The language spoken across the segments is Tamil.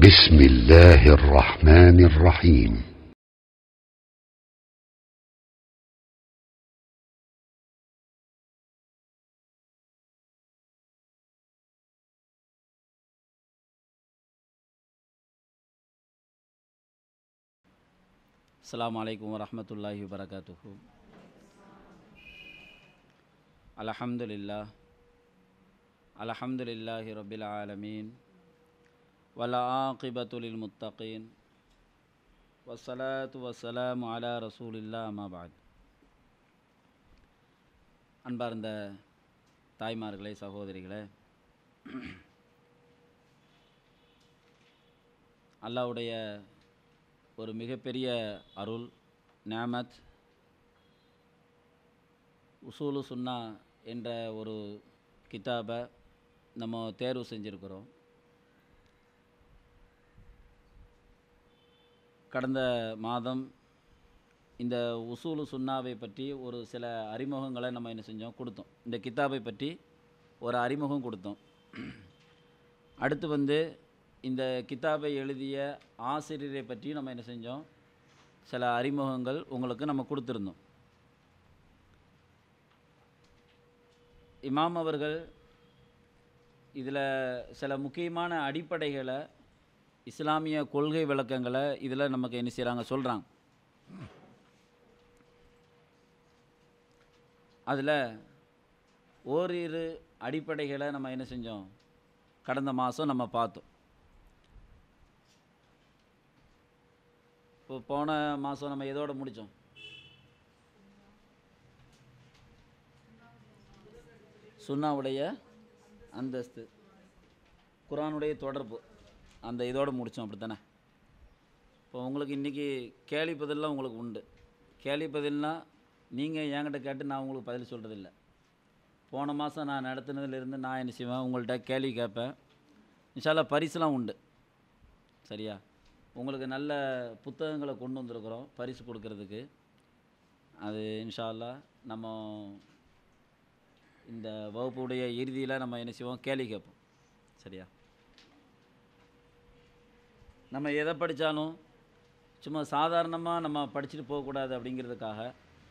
بسم الله الرحمن الرحيم السلام عليكم ورحمة الله وبركاته الحمد لله الحمد لله رب العالمين والعاقبة للمتقين والصلاة والسلام على رسول الله ما بعد அன்பார்ந்த தாய்மார்களே சகோதரிகளே அல்லாவுடைய ஒரு மிகப்பெரிய அருள் நேமத் உசூலு சுன்னா என்ற ஒரு கிதாபை நம்ம தேர்வு செஞ்சுருக்கிறோம் கடந்த மாதம் இந்த உசூலு சுண்ணாவை பற்றி ஒரு சில அறிமுகங்களை நம்ம என்ன செஞ்சோம் கொடுத்தோம் இந்த கித்தாபை பற்றி ஒரு அறிமுகம் கொடுத்தோம் அடுத்து வந்து இந்த கித்தாபை எழுதிய ஆசிரியரை பற்றி நம்ம என்ன செஞ்சோம் சில அறிமுகங்கள் உங்களுக்கு நம்ம கொடுத்துருந்தோம் இமாம் அவர்கள் இதில் சில முக்கியமான அடிப்படைகளை இஸ்லாமிய கொள்கை விளக்கங்களை இதில் நமக்கு என்ன செய்கிறாங்க சொல்கிறாங்க அதில் ஓரிரு அடிப்படைகளை நம்ம என்ன செஞ்சோம் கடந்த மாதம் நம்ம பார்த்தோம் இப்போ போன மாதம் நம்ம எதோடு முடித்தோம் சுண்ணாவுடைய அந்தஸ்து குரானுடைய தொடர்பு அந்த இதோடு முடித்தோம் அப்படி தானே இப்போ உங்களுக்கு இன்றைக்கி கேள்வி பதிலெலாம் உங்களுக்கு உண்டு கேள்வி பதில்னால் நீங்கள் என்கிட்ட கேட்டு நான் உங்களுக்கு பதில் சொல்கிறதில்ல போன மாதம் நான் நடத்தினதுலேருந்து நான் என்ன செய்வேன் உங்கள்கிட்ட கேள்வி கேட்பேன் இன்ஷால்லா பரிசுலாம் உண்டு சரியா உங்களுக்கு நல்ல புத்தகங்களை கொண்டு வந்திருக்கிறோம் பரிசு கொடுக்கறதுக்கு அது இன்ஷால்லா நம்ம இந்த வகுப்புடைய இறுதியில் நம்ம என்ன செய்வோம் கேள்வி கேட்போம் சரியா நம்ம எதை படித்தாலும் சும்மா சாதாரணமாக நம்ம படிச்சுட்டு போகக்கூடாது அப்படிங்கிறதுக்காக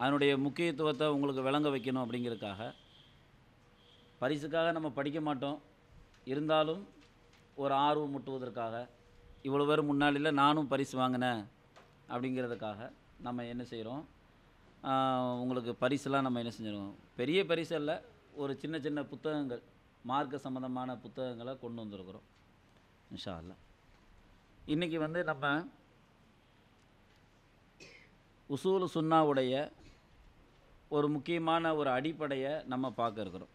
அதனுடைய முக்கியத்துவத்தை உங்களுக்கு விளங்க வைக்கணும் அப்படிங்கிறதுக்காக பரிசுக்காக நம்ம படிக்க மாட்டோம் இருந்தாலும் ஒரு ஆர்வம் முட்டுவதற்காக இவ்வளோ பேர் முன்னாடியில் நானும் பரிசு வாங்கினேன் அப்படிங்கிறதுக்காக நம்ம என்ன செய்கிறோம் உங்களுக்கு பரிசுலாம் நம்ம என்ன செஞ்சிடுவோம் பெரிய பரிசு இல்லை ஒரு சின்ன சின்ன புத்தகங்கள் மார்க்க சம்மந்தமான புத்தகங்களை கொண்டு வந்திருக்கிறோம் இன்ஷா அல்லா இன்றைக்கி வந்து நம்ம உசூல் சுன்னாவுடைய ஒரு முக்கியமான ஒரு அடிப்படையை நம்ம பார்க்க இருக்கிறோம்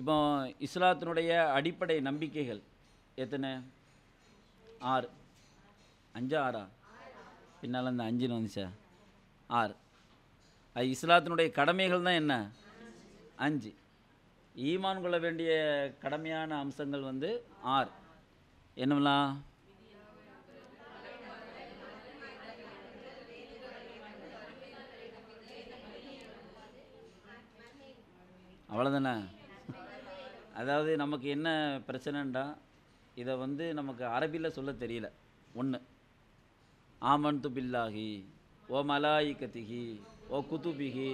இப்போ இஸ்லாத்தினுடைய அடிப்படை நம்பிக்கைகள் எத்தனை ஆறு அஞ்சா ஆறா பின்னால் இந்த அஞ்சுன்னு வந்துச்சா ஆறு அது இஸ்லாத்தினுடைய கடமைகள் தான் என்ன அஞ்சு ஈமான் கொள்ள வேண்டிய கடமையான அம்சங்கள் வந்து ஆறு என்னமெல்லாம் அவ்வளோதானே அதாவது நமக்கு என்ன பிரச்சனைன்றா இதை வந்து நமக்கு அரபியில் சொல்ல தெரியல ஒன்று து பில்லாகி ஓ மலாயிகத்திகி ஓ குதுபிகி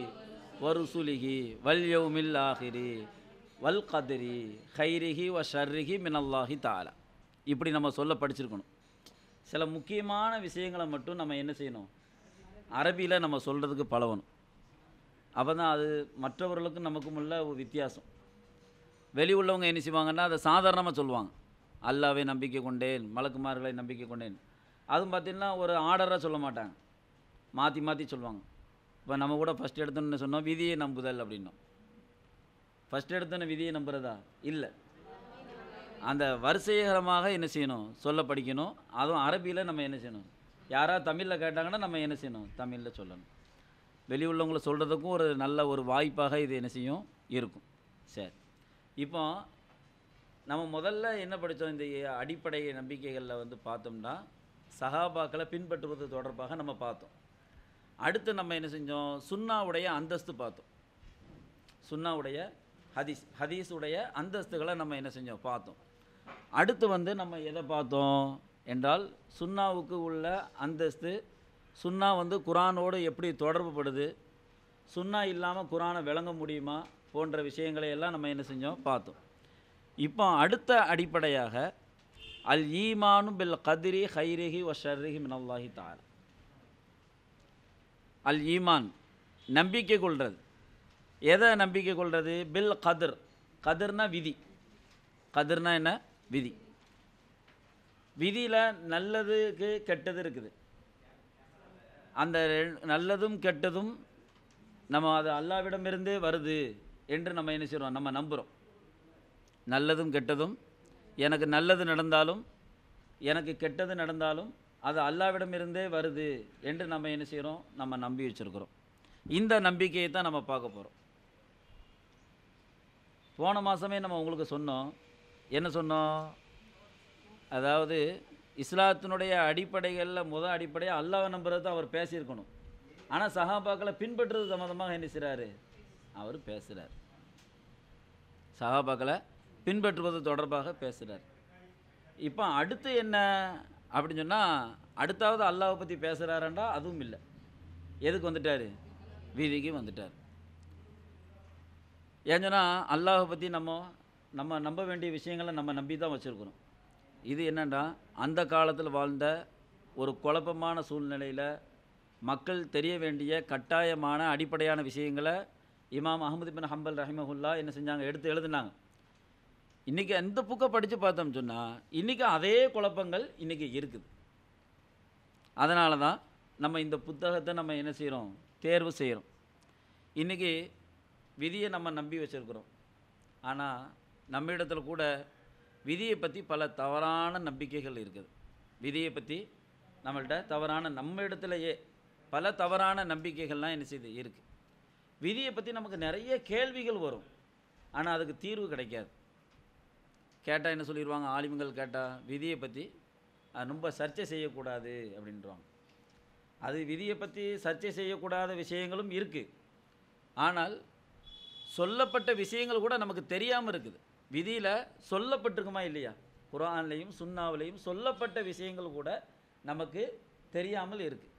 ஓ ருசுலிகி வல் யௌமில் வல் கதிரி ஹைரிகி ஓ ஷர்ரிகி மினல்லாஹி தாலா இப்படி நம்ம சொல்ல படிச்சிருக்கணும் சில முக்கியமான விஷயங்களை மட்டும் நம்ம என்ன செய்யணும் அரபியில் நம்ம சொல்கிறதுக்கு பழகணும் அப்போ தான் அது மற்றவர்களுக்கும் நமக்கும் உள்ள ஒரு வித்தியாசம் வெளி உள்ளவங்க என்ன செய்வாங்கன்னா அதை சாதாரணமாக சொல்லுவாங்க அல்லாவை நம்பிக்கை கொண்டேன் மலக்குமார்களை நம்பிக்கை கொண்டேன் அதுவும் பார்த்திங்கன்னா ஒரு ஆர்டராக சொல்ல மாட்டாங்க மாற்றி மாற்றி சொல்லுவாங்க இப்போ நம்ம கூட ஃபஸ்ட் எடுத்தோன்னு சொன்னோம் விதியை நம்புதல் அப்படின்னோம் ஃபஸ்ட் எடுத்தோன்னு விதியை நம்புகிறதா இல்லை அந்த வரிசைகரமாக என்ன செய்யணும் சொல்ல படிக்கணும் அதுவும் அரபியில் நம்ம என்ன செய்யணும் யாராவது தமிழில் கேட்டாங்கன்னா நம்ம என்ன செய்யணும் தமிழில் சொல்லணும் வெளி உள்ளவங்களை சொல்கிறதுக்கும் ஒரு நல்ல ஒரு வாய்ப்பாக இது என்ன செய்யும் இருக்கும் சரி இப்போ நம்ம முதல்ல என்ன படித்தோம் இந்த அடிப்படை நம்பிக்கைகளில் வந்து பார்த்தோம்னா சகாபாக்களை பின்பற்றுவது தொடர்பாக நம்ம பார்த்தோம் அடுத்து நம்ம என்ன செஞ்சோம் சுண்ணாவுடைய அந்தஸ்து பார்த்தோம் சுண்ணாவுடைய ஹதீஸ் ஹதீஸுடைய அந்தஸ்துகளை நம்ம என்ன செஞ்சோம் பார்த்தோம் அடுத்து வந்து நம்ம எதை பார்த்தோம் என்றால் சுண்ணாவுக்கு உள்ள அந்தஸ்து சுண்ணா வந்து குரானோடு எப்படி தொடர்புபடுது சுண்ணா இல்லாமல் குரானை விளங்க முடியுமா போன்ற விஷயங்களை எல்லாம் நம்ம என்ன செஞ்சோம் பார்த்தோம் இப்போ அடுத்த அடிப்படையாக அல் ஈமானு பில் கதிரி ஹைரிஹி வ ஷர்ரிஹி மினல்லாஹி தார் அல் ஈமான் நம்பிக்கை கொள்வது எதை நம்பிக்கை கொள்வது பில் கதிர் கதிர்னா விதி கதிர்னா என்ன விதி விதியில் நல்லதுக்கு கெட்டது இருக்குது அந்த நல்லதும் கெட்டதும் நம்ம அது அல்லாவிடமிருந்து வருது என்று நம்ம என்ன செய்கிறோம் நம்ம நம்புகிறோம் நல்லதும் கெட்டதும் எனக்கு நல்லது நடந்தாலும் எனக்கு கெட்டது நடந்தாலும் அது அல்லாவிடமிருந்தே வருது என்று நம்ம என்ன செய்கிறோம் நம்ம நம்பி வச்சுருக்கிறோம் இந்த நம்பிக்கையை தான் நம்ம பார்க்க போகிறோம் போன மாதமே நம்ம உங்களுக்கு சொன்னோம் என்ன சொன்னோம் அதாவது இஸ்லாத்தினுடைய அடிப்படைகளில் முதல் அடிப்படையாக அல்லாவை நம்புறது அவர் பேசியிருக்கணும் ஆனால் சகாபாக்களை பின்பற்றுறது சம்மந்தமாக என்ன செய்கிறாரு அவர் பேசுகிறார் சகாபாக்களை பின்பற்றுவது தொடர்பாக பேசுகிறார் இப்போ அடுத்து என்ன அப்படின்னு சொன்னால் அடுத்தாவது அல்லாவை பற்றி பேசுகிறாரண்டா அதுவும் இல்லை எதுக்கு வந்துட்டார் வீதிக்கு வந்துட்டார் ஏன் சொன்னால் அல்லாவை பற்றி நம்ம நம்ம நம்ப வேண்டிய விஷயங்களை நம்ம நம்பி தான் வச்சுருக்கணும் இது என்னென்னா அந்த காலத்தில் வாழ்ந்த ஒரு குழப்பமான சூழ்நிலையில் மக்கள் தெரிய வேண்டிய கட்டாயமான அடிப்படையான விஷயங்களை இமாம் அகமது பின் ஹம்பல் ரஹிமஹுல்லா என்ன செஞ்சாங்க எடுத்து எழுதுனாங்க இன்றைக்கி எந்த புக்கை படித்து பார்த்தோம்னு சொன்னால் இன்றைக்கி அதே குழப்பங்கள் இன்றைக்கி இருக்குது அதனால தான் நம்ம இந்த புத்தகத்தை நம்ம என்ன செய்கிறோம் தேர்வு செய்கிறோம் இன்றைக்கி விதியை நம்ம நம்பி வச்சுருக்குறோம் ஆனால் நம்ம இடத்துல கூட விதியை பற்றி பல தவறான நம்பிக்கைகள் இருக்குது விதியை பற்றி நம்மள்கிட்ட தவறான நம்ம இடத்துலையே பல தவறான நம்பிக்கைகள்லாம் என்ன செய்யுது இருக்குது விதியை பற்றி நமக்கு நிறைய கேள்விகள் வரும் ஆனால் அதுக்கு தீர்வு கிடைக்காது கேட்டால் என்ன சொல்லிடுவாங்க ஆலிமங்கள் கேட்டால் விதியை பற்றி ரொம்ப சர்ச்சை செய்யக்கூடாது அப்படின்றாங்க அது விதியை பற்றி சர்ச்சை செய்யக்கூடாத விஷயங்களும் இருக்குது ஆனால் சொல்லப்பட்ட விஷயங்கள் கூட நமக்கு தெரியாமல் இருக்குது விதியில் சொல்லப்பட்டிருக்குமா இல்லையா குரான்லேயும் சுண்ணாவிலையும் சொல்லப்பட்ட விஷயங்கள் கூட நமக்கு தெரியாமல் இருக்குது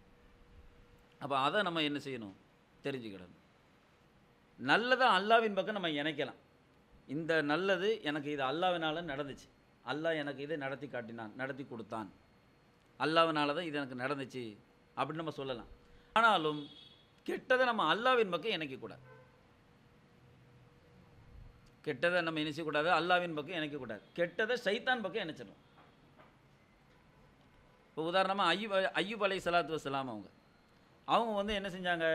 அப்போ அதை நம்ம என்ன செய்யணும் தெரிஞ்சுக்கிடணும் நல்லதை அல்லாவின் பக்கம் நம்ம இணைக்கலாம் இந்த நல்லது எனக்கு இது அல்லாவினால நடந்துச்சு அல்லாஹ் எனக்கு இதை நடத்தி காட்டினான் நடத்தி கொடுத்தான் அல்லாவினால தான் இது எனக்கு நடந்துச்சு அப்படின்னு நம்ம சொல்லலாம் ஆனாலும் கெட்டதை நம்ம அல்லாவின் பக்கம் இணைக்கக்கூடாது கெட்டதை நம்ம இணைச்சிக்கூடாது அல்லாவின் பக்கம் இணைக்கக்கூடாது கெட்டதை சைத்தான் பக்கம் இணைச்சிடணும் இப்போ உதாரணமாக ஐயூப் ஐயூப் அலை சலாத்து வசலாம் அவங்க அவங்க வந்து என்ன செஞ்சாங்க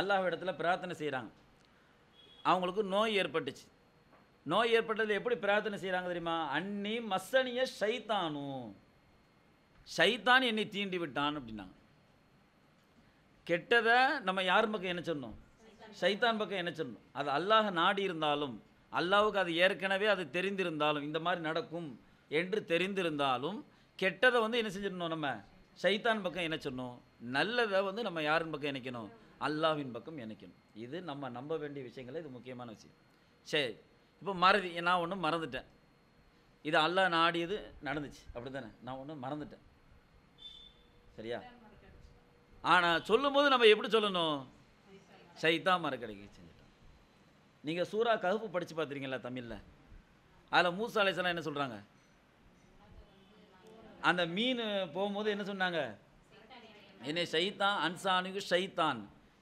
அல்லாஹ் இடத்துல பிரார்த்தனை செய்கிறாங்க அவங்களுக்கு நோய் ஏற்பட்டுச்சு நோய் ஏற்பட்டது எப்படி பிரார்த்தனை செய்கிறாங்க தெரியுமா அன்னி மசனிய சைத்தானு சைத்தான் என்னை தீண்டி விட்டான் அப்படின்னாங்க கெட்டதை நம்ம யார் பக்கம் என்ன சொன்னோம் சைத்தான் பக்கம் என்ன சொன்னோம் அது அல்லாஹ் நாடி இருந்தாலும் அல்லாவுக்கு அது ஏற்கனவே அது தெரிந்திருந்தாலும் இந்த மாதிரி நடக்கும் என்று தெரிந்திருந்தாலும் கெட்டதை வந்து என்ன செஞ்சிடணும் நம்ம சைத்தான் பக்கம் இணைச்சிடணும் நல்லதை வந்து நம்ம யாரின் பக்கம் இணைக்கணும் அல்லாவின் பக்கம் இணைக்கணும் இது நம்ம நம்ப வேண்டிய விஷயங்களே இது முக்கியமான விஷயம் சரி இப்போ மறதி நான் ஒன்று மறந்துட்டேன் இது அல்லா நாடியது நடந்துச்சு அப்படி தானே நான் ஒன்று மறந்துட்டேன் சரியா ஆனால் சொல்லும்போது நம்ம எப்படி சொல்லணும் சைத்தான் மறக்கடைக்குச்சு நீங்கள் சூறா ககுப்பு படித்து பார்த்துருக்கீங்களா தமிழில் அதில் மூசா அலைசலாம் என்ன சொல்கிறாங்க அந்த மீன் போகும்போது என்ன சொன்னாங்க என்னை ஷைத்தான் அன்சானுக்கு ஷைத்தான்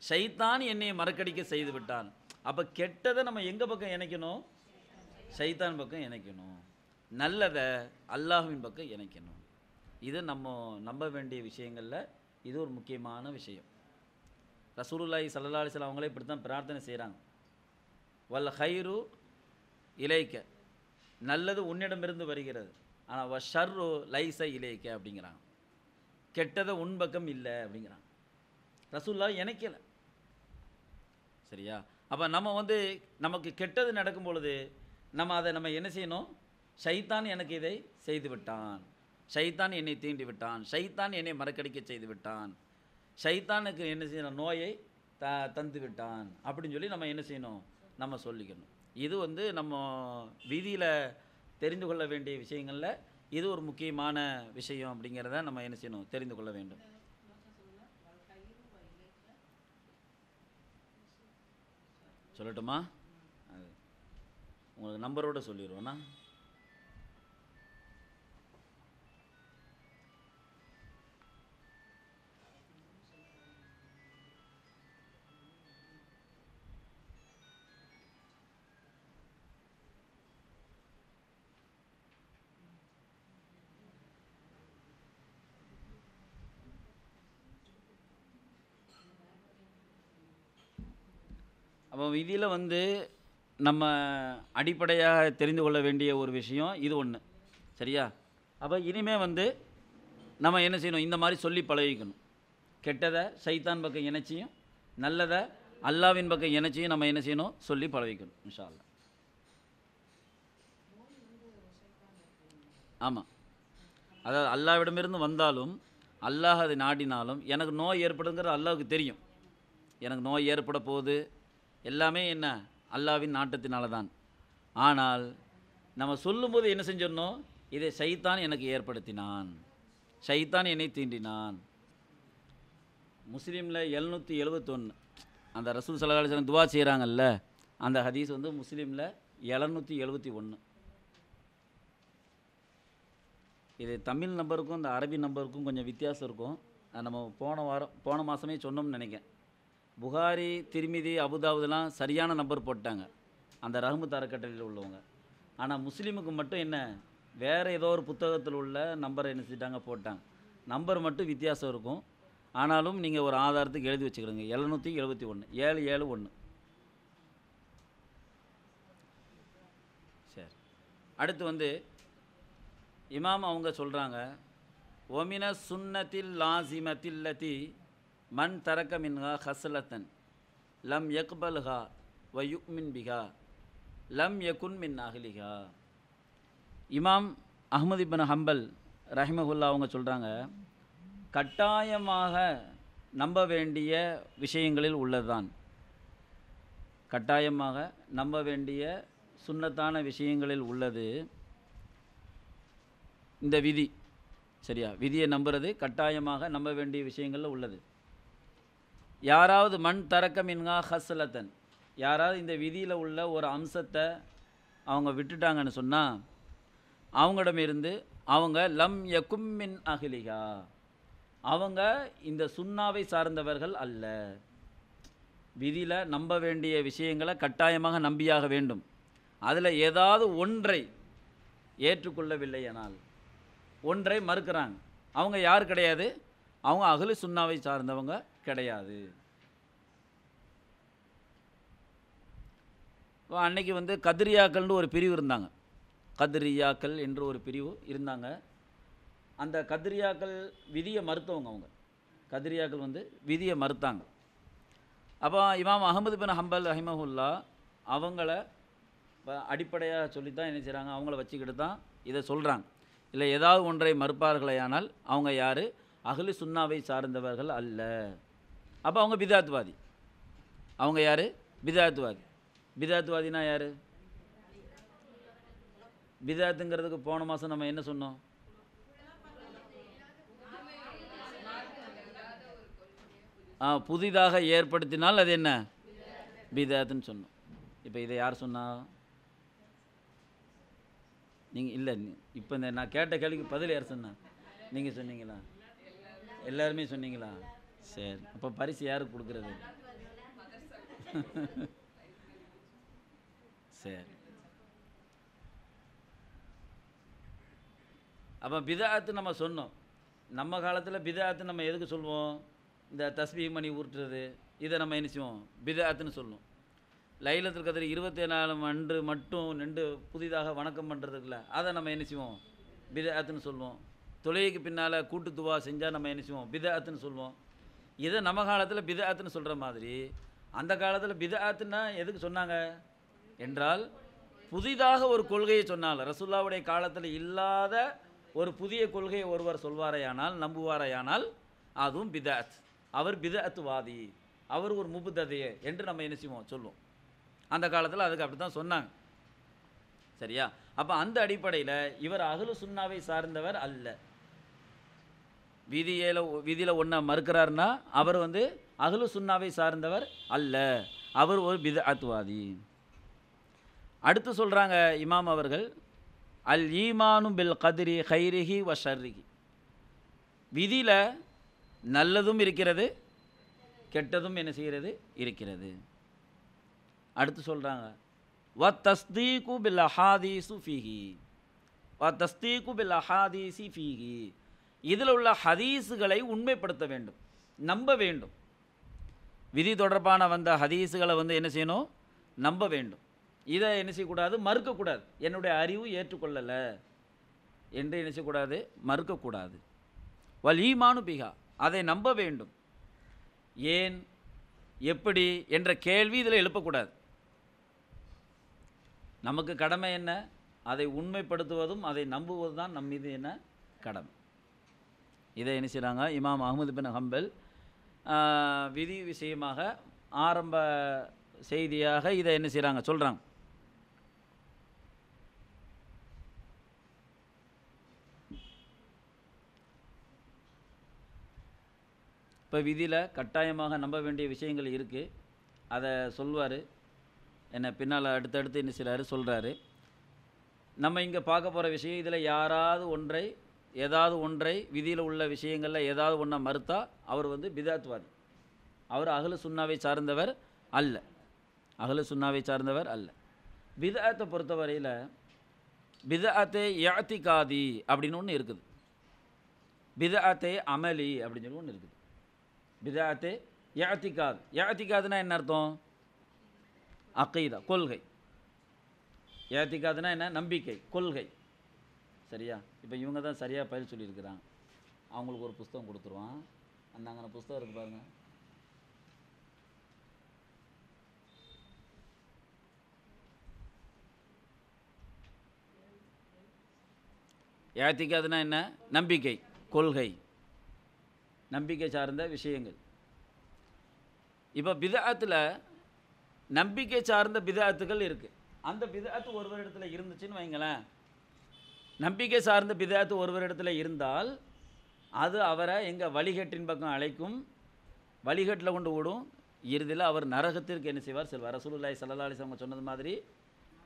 ஷைத்தான் என்னை மறக்கடிக்க செய்து விட்டான் அப்போ கெட்டதை நம்ம எங்கள் பக்கம் இணைக்கணும் சைத்தான் பக்கம் இணைக்கணும் நல்லதை அல்லாஹுவின் பக்கம் இணைக்கணும் இது நம்ம நம்ப வேண்டிய விஷயங்களில் இது ஒரு முக்கியமான விஷயம் ரசூலுல்லாஹி சல்லா அலிஸ்லாம் அவங்களே இப்படி தான் பிரார்த்தனை செய்கிறாங்க வல் ஹைரு இலைக்க நல்லது உன்னிடமிருந்து வருகிறது ஆனால் வ ஷர்ரு லைச இலைக்க அப்படிங்கிறாங்க கெட்டதை உன்பக்கம் இல்லை அப்படிங்கிறாங்க ரசூல்லா இணைக்கலை சரியா அப்போ நம்ம வந்து நமக்கு கெட்டது நடக்கும் பொழுது நம்ம அதை நம்ம என்ன செய்யணும் ஷைத்தான் எனக்கு இதை செய்து விட்டான் ஷைத்தான் என்னை தீண்டி விட்டான் ஷைத்தான் என்னை மறக்கடிக்க செய்து விட்டான் ஷைத்தானுக்கு என்ன செய்யணும் நோயை த தந்து விட்டான் அப்படின்னு சொல்லி நம்ம என்ன செய்யணும் நம்ம சொல்லிக்கணும் இது வந்து நம்ம விதியில் தெரிந்து கொள்ள வேண்டிய விஷயங்களில் இது ஒரு முக்கியமான விஷயம் அப்படிங்கிறத நம்ம என்ன செய்யணும் தெரிந்து கொள்ள வேண்டும் சொல்லட்டுமா அது உங்களுக்கு நம்பரோடு சொல்லிடுவோண்ணா அப்போ இதில் வந்து நம்ம அடிப்படையாக தெரிந்து கொள்ள வேண்டிய ஒரு விஷயம் இது ஒன்று சரியா அப்போ இனிமேல் வந்து நம்ம என்ன செய்யணும் இந்த மாதிரி சொல்லி பழகிக்கணும் கெட்டதை சைத்தான் பக்கம் இணைச்சியும் நல்லதை அல்லாவின் பக்கம் இணைச்சியும் நம்ம என்ன செய்யணும் சொல்லி பழகிக்கணும் இன்ஷா ஆமாம் அதாவது அல்லாவிடமிருந்து வந்தாலும் அல்லாஹ் அதை நாடினாலும் எனக்கு நோய் ஏற்படுங்கிறது அல்லாவுக்கு தெரியும் எனக்கு நோய் ஏற்பட போகுது எல்லாமே என்ன அல்லாவின் நாட்டத்தினால தான் ஆனால் நம்ம சொல்லும்போது என்ன செஞ்சிடணும் இதை சைத்தான் எனக்கு ஏற்படுத்தினான் சைத்தான் என்னை தீண்டினான் முஸ்லீமில் எழுநூற்றி எழுபத்தொன்று அந்த ரசூல் சலாஹாலிஸ்லாம் துவா செய்கிறாங்கல்ல அந்த ஹதீஸ் வந்து முஸ்லீமில் எழுநூற்றி எழுபத்தி ஒன்று இது தமிழ் நம்பருக்கும் இந்த அரபி நம்பருக்கும் கொஞ்சம் வித்தியாசம் இருக்கும் நம்ம போன வாரம் போன மாதமே சொன்னோம்னு நினைக்கிறேன் புகாரி திருமிதி அபுதாபுதெல்லாம் சரியான நம்பர் போட்டாங்க அந்த ரஹமத் அறக்கட்டளையில் உள்ளவங்க ஆனால் முஸ்லீமுக்கு மட்டும் என்ன வேறு ஏதோ ஒரு புத்தகத்தில் உள்ள நம்பரை என்ன செஞ்சிட்டாங்க போட்டாங்க நம்பர் மட்டும் வித்தியாசம் இருக்கும் ஆனாலும் நீங்கள் ஒரு ஆதாரத்துக்கு எழுதி வச்சுக்கிறோங்க எழுநூற்றி எழுபத்தி ஒன்று ஏழு ஏழு ஒன்று சரி அடுத்து வந்து இமாம் அவங்க சொல்கிறாங்க ஒமின சுன்னத்தில் லத்தி மண் தரக்கமின்ஹா ஹசலத்தன் லம் யக்பல்ஹா வயுக்மின் பிகா லம் யகுன் மின் அகலிகா இமாம் அஹமது இபின் ஹம்பல் ரஹிமகுல்லா அவங்க சொல்கிறாங்க கட்டாயமாக நம்ப வேண்டிய விஷயங்களில் உள்ளதுதான் கட்டாயமாக நம்ப வேண்டிய சுண்ணத்தான விஷயங்களில் உள்ளது இந்த விதி சரியா விதியை நம்புறது கட்டாயமாக நம்ப வேண்டிய விஷயங்களில் உள்ளது யாராவது மண் தரக்கம் என்கா ஹசலத்தன் யாராவது இந்த விதியில் உள்ள ஒரு அம்சத்தை அவங்க விட்டுட்டாங்கன்னு சொன்னால் அவங்களிடமிருந்து அவங்க லம் மின் அகிலிகா அவங்க இந்த சுண்ணாவை சார்ந்தவர்கள் அல்ல விதியில் நம்ப வேண்டிய விஷயங்களை கட்டாயமாக நம்பியாக வேண்டும் அதில் ஏதாவது ஒன்றை ஏற்றுக்கொள்ளவில்லை ஆனால் ஒன்றை மறுக்கிறாங்க அவங்க யார் கிடையாது அவங்க அகலு சுண்ணாவை சார்ந்தவங்க கிடையாது அன்னைக்கு வந்து கதிரியாக்கள்னு ஒரு பிரிவு இருந்தாங்க கதிரியாக்கள் என்று ஒரு பிரிவு இருந்தாங்க அந்த கதிரியாக்கள் விதியை மறுத்தவங்க அவங்க கதிரியாக்கள் வந்து விதியை மறுத்தாங்க அப்போ இமாம் அகமது பின் ஹம்பல் ரஹிமஹுல்லா அவங்கள அடிப்படையாக சொல்லி தான் என்ன செய்கிறாங்க அவங்கள வச்சுக்கிட்டு தான் இதை சொல்கிறாங்க இல்லை ஏதாவது ஒன்றை மறுப்பார்களே ஆனால் அவங்க யார் அகலி சுண்ணாவை சார்ந்தவர்கள் அல்ல அப்போ அவங்க பிதாத்வாதி அவங்க யார் பிதாத்வாதி பிதாத்வாதினா யார் பிதாத்துங்கிறதுக்கு போன மாதம் நம்ம என்ன சொன்னோம் ஆ புதிதாக ஏற்படுத்தினால் அது என்ன பிதாத்துன்னு சொன்னோம் இப்போ இதை யார் சொன்னா நீங்கள் இல்லை இப்போ இந்த நான் கேட்ட கேள்விக்கு பதில் யார் சொன்னா நீங்கள் சொன்னீங்களா எல்லாருமே சொன்னீங்களா சரி அப்போ பரிசு யாருக்கு கொடுக்குறது சரி அப்போ பிதாத்து நம்ம சொன்னோம் நம்ம காலத்தில் பிதாத்து நம்ம எதுக்கு சொல்லுவோம் இந்த தஸ்மி மணி ஊற்றுறது இதை நம்ம நினச்சிவோம் பிதாத்துன்னு சொல்லுவோம் லைலத்தில் கதிரி இருபத்தி நாலு அன்று மட்டும் நெண்டு புதிதாக வணக்கம் பண்ணுறதுக்குல அதை நம்ம நினச்சிவோம் பிதாத்துன்னு சொல்லுவோம் தொழுகைக்கு பின்னால் கூட்டுத்துவா செஞ்சால் நம்ம நினச்சிவோம் பிதாத்துன்னு சொல்லுவோம் இதை நம்ம காலத்தில் பிதாத்துன்னு சொல்கிற மாதிரி அந்த காலத்தில் பித ஆத்துன்னா எதுக்கு சொன்னாங்க என்றால் புதிதாக ஒரு கொள்கையை சொன்னால் ரசுல்லாவுடைய காலத்தில் இல்லாத ஒரு புதிய கொள்கையை ஒருவர் சொல்வாரையானால் நம்புவாரையானால் அதுவும் பிதாத் அவர் வாதி அவர் ஒரு முபுததையே என்று நம்ம என்ன செய்வோம் சொல்லுவோம் அந்த காலத்தில் அதுக்கு அப்படி தான் சொன்னாங்க சரியா அப்போ அந்த அடிப்படையில் இவர் அகலு சுண்ணாவை சார்ந்தவர் அல்ல விதியில் விதியில் ஒன்றை மறுக்கிறாருன்னா அவர் வந்து அகலு சுண்ணாவை சார்ந்தவர் அல்ல அவர் ஒரு பித அத்துவாதி அடுத்து சொல்கிறாங்க இமாம் அவர்கள் அல் ஈமானு பில் கதிரி ஹைரிஹி வ ஷர்ரிஹி விதியில் நல்லதும் இருக்கிறது கெட்டதும் என்ன செய்கிறது இருக்கிறது அடுத்து சொல்கிறாங்க வ தஸ்தீகு பில் அஹாதீசு ஃபீஹி வ தஸ்தீகு பில் அஹாதீசி ஃபீஹி இதில் உள்ள ஹதீஸுகளை உண்மைப்படுத்த வேண்டும் நம்ப வேண்டும் விதி தொடர்பான வந்த ஹதீஸுகளை வந்து என்ன செய்யணும் நம்ப வேண்டும் இதை என்ன செய்யக்கூடாது மறுக்கக்கூடாது என்னுடைய அறிவு ஏற்றுக்கொள்ளலை என்று என்ன செய்யக்கூடாது மறுக்கக்கூடாது வல் ஈமானு பிகா அதை நம்ப வேண்டும் ஏன் எப்படி என்ற கேள்வி இதில் எழுப்பக்கூடாது நமக்கு கடமை என்ன அதை உண்மைப்படுத்துவதும் அதை நம்புவது தான் நம் இது என்ன கடமை இதை என்ன செய்கிறாங்க இமாம் அகமது பின் ஹம்பல் விதி விஷயமாக ஆரம்ப செய்தியாக இதை என்ன செய்கிறாங்க சொல்கிறாங்க இப்போ விதியில் கட்டாயமாக நம்ப வேண்டிய விஷயங்கள் இருக்குது அதை சொல்வார் என்னை பின்னால் அடுத்தடுத்து என்ன செய்கிறாரு சொல்கிறாரு நம்ம இங்கே பார்க்க போகிற விஷயம் இதில் யாராவது ஒன்றை ஏதாவது ஒன்றை விதியில் உள்ள விஷயங்களில் ஏதாவது ஒன்றை மறுத்தா அவர் வந்து பிதாத்வாதி அவர் அகலு சுண்ணாவை சார்ந்தவர் அல்ல அகல சுண்ணாவை சார்ந்தவர் அல்ல பிதாத்தை பொறுத்தவரையில் பிதாத்தே யாத்திகாதி அப்படின்னு ஒன்று இருக்குது பிதாத்தே அமலி அப்படின்னு சொல்லி ஒன்று இருக்குது பிதாத்தே யாத்திகாது யாத்திகாதுனா என்ன அர்த்தம் அக்கைதா கொள்கை ஏத்திக்காதுன்னா என்ன நம்பிக்கை கொள்கை சரியா இப்போ இவங்க தான் சரியாக பயிர் சொல்லியிருக்கிறாங்க அவங்களுக்கு ஒரு புஸ்தகம் கொடுத்துருவான் அந்த அங்கே புஸ்தகம் இருக்கு பாருங்க ஏத்திக்காதுன்னா என்ன நம்பிக்கை கொள்கை நம்பிக்கை சார்ந்த விஷயங்கள் இப்போ பிதாத்தில் நம்பிக்கை சார்ந்த பிதாத்துகள் இருக்குது அந்த பிதாத்து ஒரு வருடத்தில் இருந்துச்சுன்னு வைங்களேன் நம்பிக்கை சார்ந்த பிதாத்து ஒருவரிடத்தில் இருந்தால் அது அவரை எங்கள் வழிகட்டின் பக்கம் அழைக்கும் வழிகட்டில் கொண்டு விடும் இறுதியில் அவர் நரகத்திற்கு என்ன செய்வார் செல்வார் ரசூலுல்லாய் சல்லா அலிஸ் அவங்க சொன்னது மாதிரி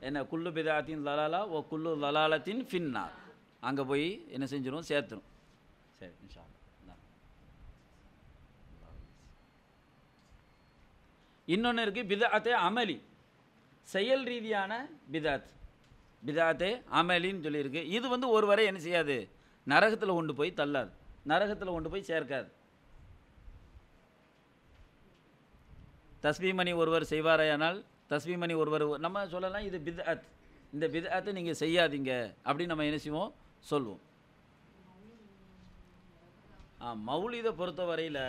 என்ன குல்லு பிதாத்தின் லலாலா ஓ குல்லு லலாலத்தின் ஃபின்னார் அங்கே போய் என்ன செஞ்சிடும் சேர்த்துரும் சரி இன்னொன்று இருக்குது பிதாத்தே அமளி செயல் ரீதியான பிதாத் பிதாத்து அமலின்னு சொல்லியிருக்கு இது வந்து ஒரு வரை என்ன செய்யாது நரகத்தில் கொண்டு போய் தள்ளாது நரகத்தில் கொண்டு போய் சேர்க்காது தஸ்பிமணி ஒருவர் செய்வாரையானால் தஸ்பிமணி ஒருவர் நம்ம சொல்லலாம் இது பித் அத் இந்த பித் அத்தை நீங்கள் செய்யாதீங்க அப்படின்னு நம்ம என்ன செய்வோம் சொல்லுவோம் மௌலிதை பொறுத்த வரையில்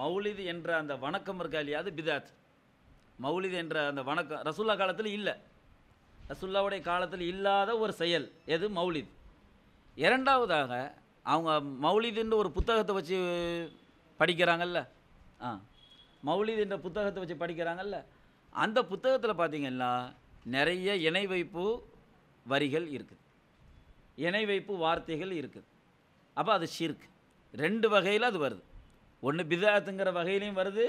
மௌலிது என்ற அந்த வணக்கம் இருக்கா இல்லையா அது பிதாத் மௌலிது என்ற அந்த வணக்கம் ரசுல்லா காலத்தில் இல்லை ரசுல்லாவுடைய காலத்தில் இல்லாத ஒரு செயல் எது மௌலித் இரண்டாவதாக அவங்க மௌலிதுன்ற ஒரு புத்தகத்தை வச்சு படிக்கிறாங்கல்ல ஆ மௌலிதுன்ற என்ற புத்தகத்தை வச்சு படிக்கிறாங்கல்ல அந்த புத்தகத்தில் பார்த்திங்கன்னா நிறைய இணை வைப்பு வரிகள் இருக்குது இணை வைப்பு வார்த்தைகள் இருக்குது அப்போ அது ஷிர்க் ரெண்டு வகையில் அது வருது ஒன்று பிதாத்துங்கிற வகையிலையும் வருது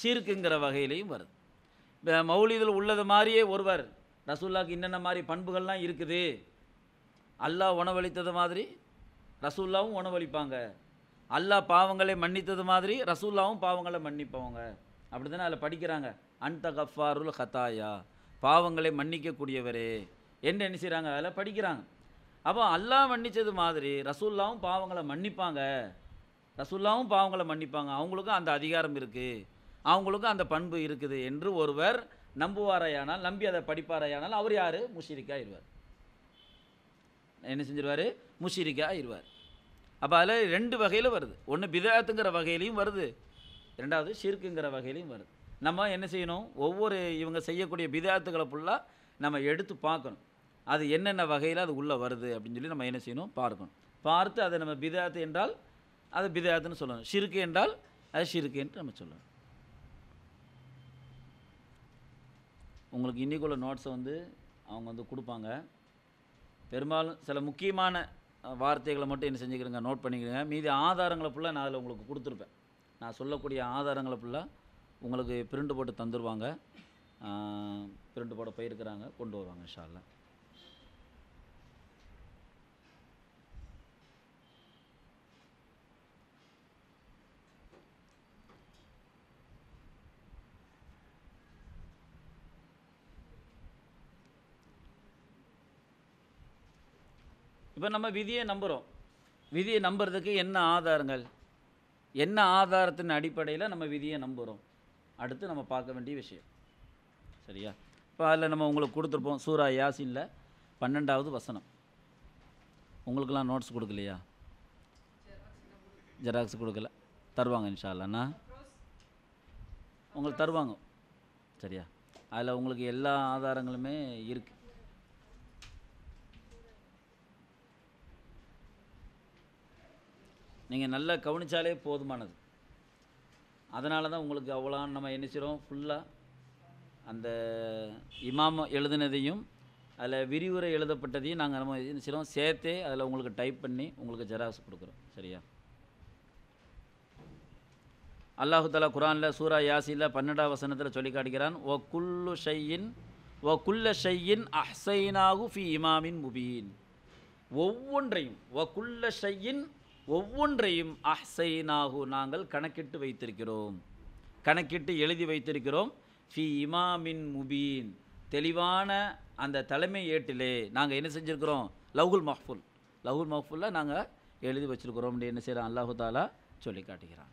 ஷிர்க்குங்கிற வகையிலையும் வருது மௌலிதில் உள்ளது மாதிரியே ஒருவர் ரசூல்லாவுக்கு என்னென்ன மாதிரி பண்புகள்லாம் இருக்குது அல்லாஹ் உணவளித்தது மாதிரி ரசூல்லாவும் உணவளிப்பாங்க அல்லாஹ் பாவங்களை மன்னித்தது மாதிரி ரசூல்லாவும் பாவங்களை மன்னிப்பவங்க அப்படி தானே அதில் படிக்கிறாங்க அன்த கஃபாருல் ஹத்தாயா பாவங்களை மன்னிக்கக்கூடியவரே என்ன என்ன செய்கிறாங்க அதில் படிக்கிறாங்க அப்போ அல்லாஹ் மன்னித்தது மாதிரி ரசூல்லாவும் பாவங்களை மன்னிப்பாங்க ரசூல்லாவும் பாவங்களை மன்னிப்பாங்க அவங்களுக்கும் அந்த அதிகாரம் இருக்குது அவங்களுக்கும் அந்த பண்பு இருக்குது என்று ஒருவர் நம்புவாரையானால் நம்பி அதை படிப்பாரையானால் அவர் யார் முஷிரிக்காக இருவார் என்ன செஞ்சிருவார் முஷிரிக்காக இருவார் அப்போ அதில் ரெண்டு வகையில் வருது ஒன்று பிதாத்துங்கிற வகையிலையும் வருது ரெண்டாவது ஷிர்க்குங்கிற வகையிலையும் வருது நம்ம என்ன செய்யணும் ஒவ்வொரு இவங்க செய்யக்கூடிய பிதாத்துக்களை ஃபுல்லாக நம்ம எடுத்து பார்க்கணும் அது என்னென்ன வகையில் அது உள்ளே வருது அப்படின்னு சொல்லி நம்ம என்ன செய்யணும் பார்க்கணும் பார்த்து அதை நம்ம பிதாத்து என்றால் அது பிதாத்துன்னு சொல்லணும் ஷிருக்கு என்றால் அது ஷிருக்கு என்று நம்ம சொல்லணும் உங்களுக்கு இன்றைக்குள்ள நோட்ஸை வந்து அவங்க வந்து கொடுப்பாங்க பெரும்பாலும் சில முக்கியமான வார்த்தைகளை மட்டும் என்ன செஞ்சுக்கிறேங்க நோட் பண்ணிக்கிறேங்க மீதி ஆதாரங்களை ஃபுல்லாக நான் அதில் உங்களுக்கு கொடுத்துருப்பேன் நான் சொல்லக்கூடிய ஆதாரங்களை ஃபுல்லாக உங்களுக்கு பிரிண்ட் போட்டு தந்துடுவாங்க பிரிண்ட் போட போயிருக்கிறாங்க கொண்டு வருவாங்க இன்ஷால்லாம் இப்போ நம்ம விதியை நம்புகிறோம் விதியை நம்புறதுக்கு என்ன ஆதாரங்கள் என்ன ஆதாரத்தின் அடிப்படையில் நம்ம விதியை நம்புகிறோம் அடுத்து நம்ம பார்க்க வேண்டிய விஷயம் சரியா இப்போ அதில் நம்ம உங்களுக்கு கொடுத்துருப்போம் சூரா யாசினில் பன்னெண்டாவது வசனம் உங்களுக்கெல்லாம் நோட்ஸ் கொடுக்கலையா ஜெராக்ஸ் கொடுக்கல தருவாங்க இன்ஷால்லண்ணா உங்களுக்கு தருவாங்க சரியா அதில் உங்களுக்கு எல்லா ஆதாரங்களுமே இருக்குது நீங்கள் நல்லா கவனித்தாலே போதுமானது அதனால தான் உங்களுக்கு அவ்வளோ நம்ம நினைச்சிரும் ஃபுல்லாக அந்த இமாம எழுதினதையும் அதில் விரிவுரை எழுதப்பட்டதையும் நாங்கள் நம்ம நினைச்சிரும் சேர்த்தே அதில் உங்களுக்கு டைப் பண்ணி உங்களுக்கு ஜெராக்ஸ் கொடுக்குறோம் சரியா அல்லாஹு தாலா குரானில் சூரா யாசியில் பன்னெண்டாம் வசனத்தில் சொல்லி காட்டுகிறான் ஓ குல்லு ஷையின் ஓ குல்ல ஷையின் அஹ்சைனாகு ஃபி இமாமின் முபீன் ஒவ்வொன்றையும் ஓ குல்ல ஷையின் ஒவ்வொன்றையும் அஹ்சைனாகு நாங்கள் கணக்கிட்டு வைத்திருக்கிறோம் கணக்கிட்டு எழுதி வைத்திருக்கிறோம் ஃபி இமாமின் முபீன் தெளிவான அந்த தலைமை ஏட்டிலே நாங்கள் என்ன செஞ்சுருக்கிறோம் லவுல் மஹ்ஃபுல் லவுல் மஹ்ஃபுல்லாக நாங்கள் எழுதி வச்சுருக்கிறோம் என்ன செய்கிறான் அல்லாஹு தாலா சொல்லி காட்டுகிறான்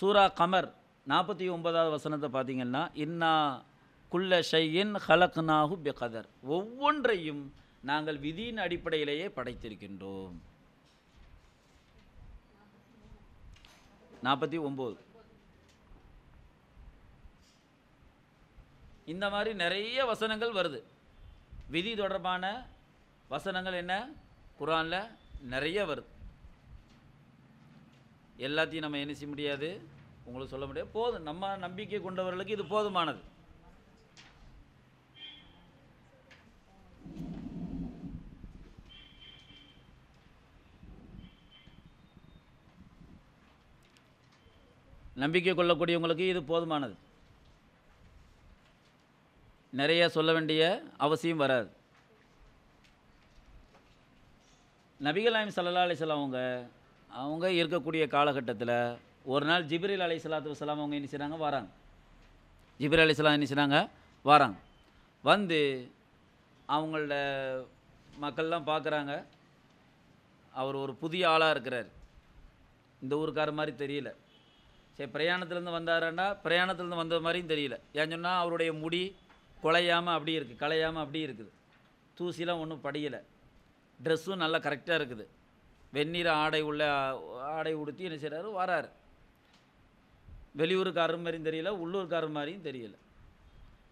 சூரா கமர் நாற்பத்தி ஒன்பதாவது வசனத்தை பார்த்தீங்கன்னா இன்னா குல்ல ஷையின் ஹலக்னாஹு கதர் ஒவ்வொன்றையும் நாங்கள் விதியின் அடிப்படையிலேயே படைத்திருக்கின்றோம் நாற்பத்தி ஒம்பது இந்த மாதிரி நிறைய வசனங்கள் வருது விதி தொடர்பான வசனங்கள் என்ன குரானில் நிறைய வருது எல்லாத்தையும் நம்ம என்ன செய்ய முடியாது உங்களுக்கு சொல்ல முடியாது போதும் நம்ம நம்பிக்கை கொண்டவர்களுக்கு இது போதுமானது நம்பிக்கை கொள்ளக்கூடியவங்களுக்கு இது போதுமானது நிறைய சொல்ல வேண்டிய அவசியம் வராது நபிகள் நாயம் சல்லா அலிஸ்லாம் அவங்க அவங்க இருக்கக்கூடிய காலகட்டத்தில் ஒரு நாள் ஜிப்ரில் அலி சலாத்து வலாம் அவங்க என்ன செய்கிறாங்க வராங்க ஜிப்ரி அலி சலாம் என்ன செய்கிறாங்க வராங்க வந்து அவங்களோட மக்கள்லாம் பார்க்குறாங்க அவர் ஒரு புதிய ஆளாக இருக்கிறார் இந்த ஊருக்கார மாதிரி தெரியல சரி பிரயாணத்துலேருந்து வந்தாருன்னா பிரயாணத்துலேருந்து வந்த மாதிரியும் தெரியல ஏன் சொன்னால் அவருடைய முடி குலையாமல் அப்படி இருக்குது களையாமல் அப்படி இருக்குது தூசிலாம் ஒன்றும் படியலை ட்ரெஸ்ஸும் நல்லா கரெக்டாக இருக்குது வெந்நீர் ஆடை உள்ள ஆடை உடுத்தி என்ன செய்கிறாரு வரார் வெளியூருக்காரர் மாதிரியும் தெரியல உள்ளூர்காரர் மாதிரியும் தெரியல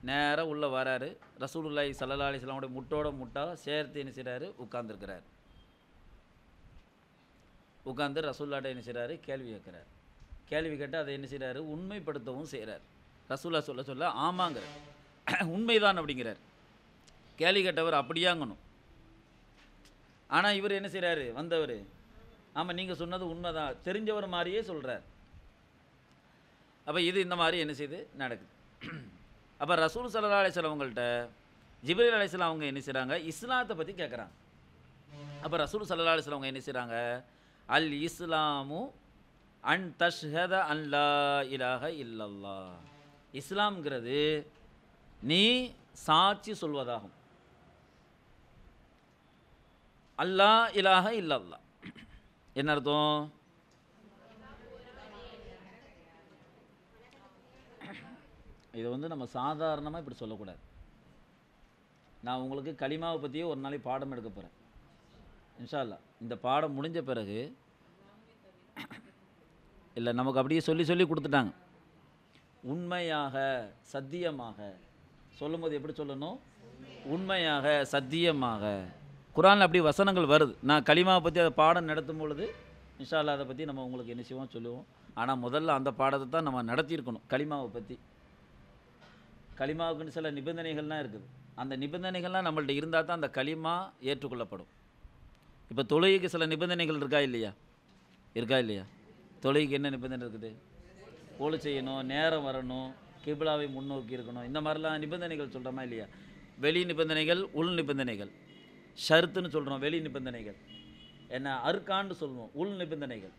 நேராக உள்ளே வராரு ரசூலுல்லாய் சல்லா அலிஸ்லாமுடைய முட்டோட முட்டாக சேர்த்து என்ன செய்கிறாரு உட்கார்ந்துருக்கிறார் உட்காந்து ரசூல்லாட்ட என்ன செய்கிறாரு கேள்வி கேட்குறாரு கேள்வி கேட்டால் அதை என்ன செய்கிறாரு உண்மைப்படுத்தவும் செய்கிறார் ரசூலா சொல்ல சொல்ல ஆமாங்கிறார் உண்மைதான் அப்படிங்கிறார் கேள்வி கேட்டவர் அப்படியாங்கணும் ஆனால் இவர் என்ன செய்கிறாரு வந்தவர் ஆமாம் நீங்கள் சொன்னது உண்மைதான் தெரிஞ்சவர் மாதிரியே சொல்கிறார் அப்போ இது இந்த மாதிரி என்ன செய்யுது நடக்குது அப்போ ரசூல் சல்லா அலிஸ்லாம் ஜிபிரி ஜிபிரில் அலிஸ்லாம் அவங்க என்ன செய்கிறாங்க இஸ்லாத்தை பற்றி கேட்குறாங்க அப்போ ரசூல் சல்லா அலிஸ்லாம் என்ன செய்கிறாங்க அல் இஸ்லாமும் அன் தஷ்ஹத அல்லா இலாக இல்லல்லா இஸ்லாம்ங்கிறது நீ சாட்சி சொல்வதாகும் அல்லா இலாக இல்லல்லா என்ன அர்த்தம் இதை வந்து நம்ம சாதாரணமாக இப்படி சொல்லக்கூடாது நான் உங்களுக்கு களிமாவை பற்றியே ஒரு நாளைக்கு பாடம் எடுக்க போகிறேன் இன்ஷால்லா இந்த பாடம் முடிஞ்ச பிறகு இல்லை நமக்கு அப்படியே சொல்லி சொல்லி கொடுத்துட்டாங்க உண்மையாக சத்தியமாக சொல்லும்போது எப்படி சொல்லணும் உண்மையாக சத்தியமாக குரான் அப்படி வசனங்கள் வருது நான் களிமாவை பற்றி அதை பாடம் நடத்தும் பொழுது இன்ஷால்லா அதை பற்றி நம்ம உங்களுக்கு என்ன செய்வோம் சொல்லுவோம் ஆனால் முதல்ல அந்த பாடத்தை தான் நம்ம நடத்தியிருக்கணும் களிமாவை பற்றி களிமாவுக்குன்னு சில நிபந்தனைகள்லாம் இருக்குது அந்த நிபந்தனைகள்லாம் நம்மள்கிட்ட இருந்தால் தான் அந்த களிமா ஏற்றுக்கொள்ளப்படும் இப்போ தொழுகைக்கு சில நிபந்தனைகள் இருக்கா இல்லையா இருக்கா இல்லையா தொழுகைக்கு என்ன நிபந்தனை இருக்குது கோல் செய்யணும் நேரம் வரணும் கிபிலாவை முன்னோக்கி இருக்கணும் இந்த மாதிரிலாம் நிபந்தனைகள் சொல்கிறோமா இல்லையா வெளி நிபந்தனைகள் உள் நிபந்தனைகள் ஷருத்துன்னு சொல்கிறோம் வெளி நிபந்தனைகள் என்ன அறுக்கான்னு சொல்லுவோம் உள் நிபந்தனைகள்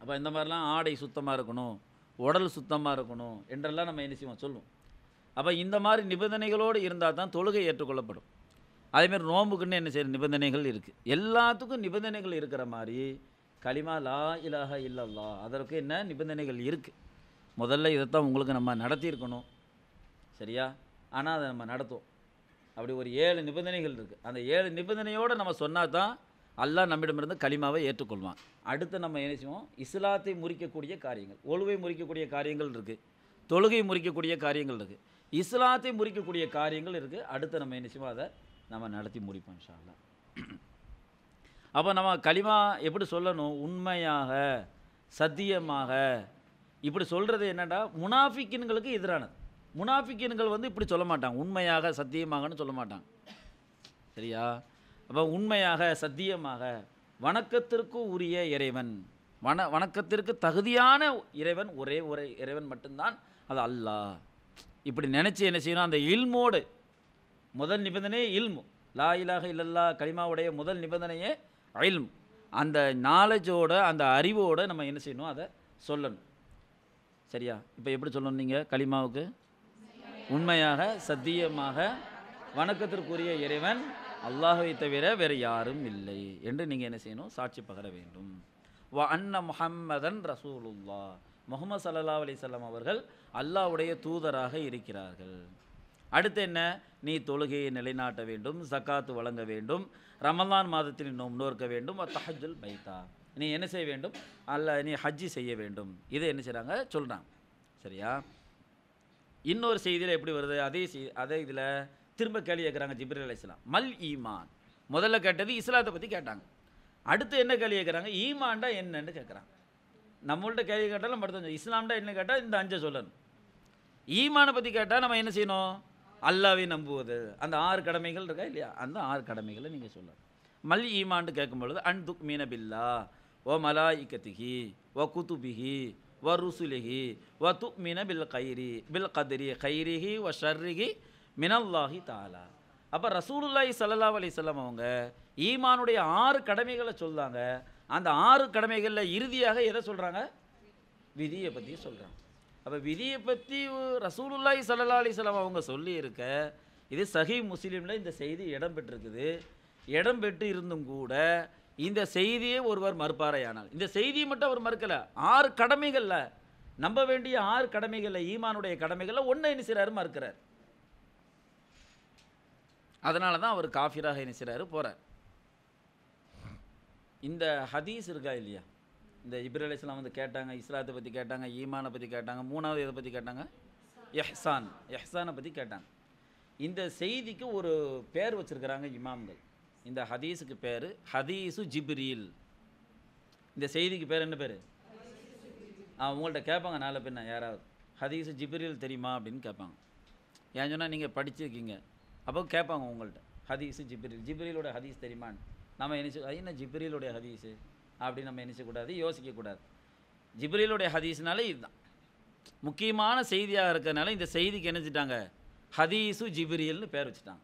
அப்போ இந்த மாதிரிலாம் ஆடை சுத்தமாக இருக்கணும் உடல் சுத்தமாக இருக்கணும் என்றெல்லாம் நம்ம என்ன செய்வோம் சொல்லுவோம் அப்போ இந்த மாதிரி நிபந்தனைகளோடு இருந்தால் தான் தொழுகை ஏற்றுக்கொள்ளப்படும் அதேமாதிரி நோம்புக்குன்னு என்ன செய்கிற நிபந்தனைகள் இருக்குது எல்லாத்துக்கும் நிபந்தனைகள் இருக்கிற மாதிரி கலிமா லா இலாக இல்லல்லா அதற்கு என்ன நிபந்தனைகள் இருக்குது முதல்ல இதைத்தான் உங்களுக்கு நம்ம நடத்தியிருக்கணும் சரியா ஆனால் அதை நம்ம நடத்துவோம் அப்படி ஒரு ஏழு நிபந்தனைகள் இருக்குது அந்த ஏழு நிபந்தனையோடு நம்ம சொன்னால் தான் அல்லாஹ் நம்மிடமிருந்து களிமாவை ஏற்றுக்கொள்வான் அடுத்து நம்ம என்ன செய்வோம் இஸ்லாத்தை முறிக்கக்கூடிய காரியங்கள் ஒழுவை முறிக்கக்கூடிய காரியங்கள் இருக்குது தொழுகை முறிக்கக்கூடிய காரியங்கள் இருக்குது இஸ்லாத்தை முறிக்கக்கூடிய காரியங்கள் இருக்குது அடுத்து நம்ம என்ன செய்வோம் அதை நம்ம நடத்தி முடிப்போம் இன்ஷா அப்போ நம்ம களிமா எப்படி சொல்லணும் உண்மையாக சத்தியமாக இப்படி சொல்கிறது என்னென்னா முனாஃபிக்கின்களுக்கு எதிரானது முனாஃபிக்கின்கள் வந்து இப்படி சொல்ல மாட்டாங்க உண்மையாக சத்தியமாகன்னு சொல்ல மாட்டாங்க சரியா அப்போ உண்மையாக சத்தியமாக வணக்கத்திற்கு உரிய இறைவன் வண வணக்கத்திற்கு தகுதியான இறைவன் ஒரே ஒரே இறைவன் மட்டும்தான் அது அல்லாஹ் இப்படி நினச்சி என்ன செய்யணும் அந்த இல்மோடு முதல் நிபந்தனையே இல்மு லா இலாக இல்லல்லா களிமாவுடைய முதல் நிபந்தனையே அயல்ம் அந்த நாலேஜோட அந்த அறிவோடு நம்ம என்ன செய்யணும் அதை சொல்லணும் சரியா இப்போ எப்படி சொல்லணும் நீங்கள் களிமாவுக்கு உண்மையாக சத்தியமாக வணக்கத்திற்குரிய இறைவன் அல்லாஹை தவிர வேறு யாரும் இல்லை என்று நீங்கள் என்ன செய்யணும் சாட்சி பகர வேண்டும் வ அன்ன முஹம்மதன் ரசூலுல்லா முகமது சல்லா அலிசல்லாம் அவர்கள் அல்லாவுடைய தூதராக இருக்கிறார்கள் அடுத்து என்ன நீ தொழுகையை நிலைநாட்ட வேண்டும் சக்காத்து வழங்க வேண்டும் ரமலான் மாதத்தில் இன்னும் நோர்க்க வேண்டும் தஹஜுல் பைத்தா நீ என்ன செய்ய வேண்டும் அல்ல நீ ஹஜ்ஜி செய்ய வேண்டும் இதை என்ன செய்கிறாங்க சொல்கிறாங்க சரியா இன்னொரு செய்தியில் எப்படி வருது அதே செய் அதே இதில் திரும்ப கேள்வி கேட்குறாங்க ஜிப்ரி அலி இஸ்லாம் மல் ஈமான் முதல்ல கேட்டது இஸ்லாத்தை பற்றி கேட்டாங்க அடுத்து என்ன கேள்வி கேட்குறாங்க ஈமான்டா என்னன்னு கேட்குறாங்க நம்மள்ட்ட கேள்வி கேட்டாலும் மட்டும் இஸ்லாம்டா என்ன கேட்டால் இந்த அஞ்சை சொல்லணும் ஈமானை பற்றி கேட்டால் நம்ம என்ன செய்யணும் அல்லாவே நம்புவது அந்த ஆறு கடமைகள் இருக்கா இல்லையா அந்த ஆறு கடமைகளை நீங்கள் சொல்லலாம் மல் ஈமான்னு கேட்கும்பொழுது அன் துக் பில்லா ஓ இக்கத்திகி ஓ குத்துபிஹி வ ருசுலிகி வ துக் மீன பில் கைரி பில் கதிரி கைரிகி வ ஷர்ரிகி மினல்லாஹி தாலா அப்போ ரசூலுல்லாஹி சல்லா அலிசல்லாம் அவங்க ஈமானுடைய ஆறு கடமைகளை சொல்லாங்க அந்த ஆறு கடமைகளில் இறுதியாக எதை சொல்கிறாங்க விதியை பற்றி சொல்கிறாங்க அப்போ விதியை பற்றி ரசூலுல்லாய் சல்லா அலிஸ்லாம் அவங்க சொல்லியிருக்க இது சஹி முஸ்லீமில் இந்த செய்தி இடம்பெற்றிருக்குது இடம்பெற்று இருந்தும் கூட இந்த செய்தியை ஒருவர் மறுப்பாரையானால் இந்த செய்தியை மட்டும் அவர் மறுக்கலை ஆறு கடமைகளில் நம்ப வேண்டிய ஆறு கடமைகளில் ஈமானுடைய கடமைகளில் ஒன்றை இணைசிறாரு மறுக்கிறார் அதனால தான் அவர் காஃபிராக இணைசிறாரு போகிறார் இந்த ஹதீஸ் இருக்கா இல்லையா இந்த இப்ரல் இஸ்லாம் வந்து கேட்டாங்க இஸ்லாத்தை பற்றி கேட்டாங்க ஈமானை பற்றி கேட்டாங்க மூணாவது இதை பற்றி கேட்டாங்க எஹ்சான் எஹ்சானை பற்றி கேட்டாங்க இந்த செய்திக்கு ஒரு பேர் வச்சுருக்கிறாங்க இமாம்கள் இந்த ஹதீஸுக்கு பேர் ஹதீஸு ஜிப்ரீல் இந்த செய்திக்கு பேர் என்ன பேர் ஆ உங்கள்கிட்ட கேட்பாங்க நாலு பின்ன யாராவது ஹதீஸு ஜிப்ரீல் தெரியுமா அப்படின்னு கேட்பாங்க ஏன் சொன்னால் நீங்கள் படிச்சிருக்கீங்க அப்போ கேட்பாங்க உங்கள்கிட்ட ஹதீஸு ஜிப்ரீல் ஜிப்ரீலோட ஹதீஸ் தெரியுமான்னு நம்ம என்ன என்ன ஜிப்ரீலோடைய ஹதீஸு அப்படின்னு நம்ம நினச்சக்கூடாது யோசிக்கக்கூடாது ஜிப்ரீலுடைய ஹதீஸ்னாலே இதுதான் முக்கியமான செய்தியாக இருக்கிறதுனால இந்த செய்திக்கு நினச்சிட்டாங்க ஹதீஸு ஜிப்ரியல்னு பேர் வச்சுட்டாங்க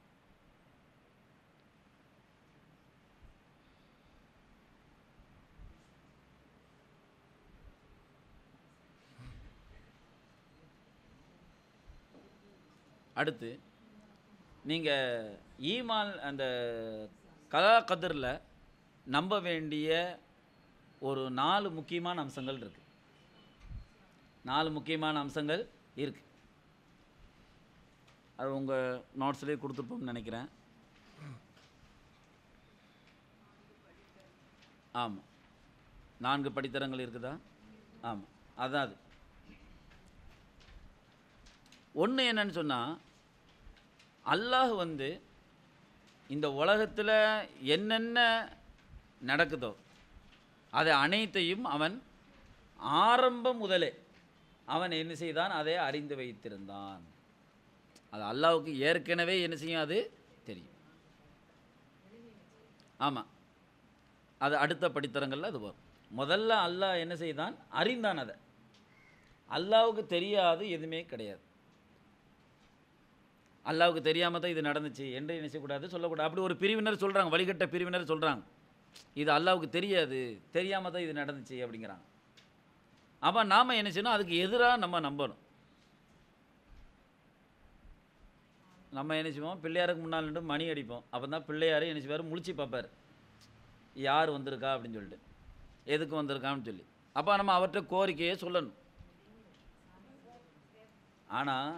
அடுத்து நீங்கள் ஈமான் அந்த கதா கதிரில் நம்ப வேண்டிய ஒரு நாலு முக்கியமான அம்சங்கள் இருக்குது நாலு முக்கியமான அம்சங்கள் இருக்குது அது உங்கள் நோட்ஸ்லேயே கொடுத்துருப்போம்னு நினைக்கிறேன் ஆமாம் நான்கு படித்தரங்கள் இருக்குதா ஆமாம் அதான் அது ஒன்று என்னன்னு சொன்னால் அல்லாஹ் வந்து இந்த உலகத்தில் என்னென்ன நடக்குதோ அது அனைத்தையும் அவன் ஆரம்பம் முதலே அவன் என்ன செய்தான் அதை அறிந்து வைத்திருந்தான் அது அல்லாவுக்கு ஏற்கனவே என்ன செய்யும் அது தெரியும் ஆமாம் அது அடுத்த படித்தரங்களில் அது வரும் முதல்ல அல்லாஹ் என்ன செய்தான் அறிந்தான் அதை அல்லாவுக்கு தெரியாது எதுவுமே கிடையாது அல்லாவுக்கு தெரியாமல் தான் இது நடந்துச்சு என்று என்ன சொல்லக்கூடாது அப்படி ஒரு பிரிவினர் சொல்கிறாங்க வழிகட்ட பிரிவினர் சொல்கிறாங்க இது அல்லாவுக்கு தெரியாது தெரியாமல் தான் இது நடந்துச்சு அப்படிங்கிறாங்க அப்போ நாம் என்ன செய்யணும் அதுக்கு எதிராக நம்ம நம்பணும் நம்ம என்ன செய்வோம் பிள்ளையாருக்கு முன்னால் நின்று மணி அடிப்போம் அப்போ தான் பிள்ளையார் என்ன செய்வார் முழிச்சு பார்ப்பார் யார் வந்திருக்கா அப்படின்னு சொல்லிட்டு எதுக்கு வந்திருக்கான்னு சொல்லி அப்போ நம்ம அவர்கிட்ட கோரிக்கையே சொல்லணும் ஆனால்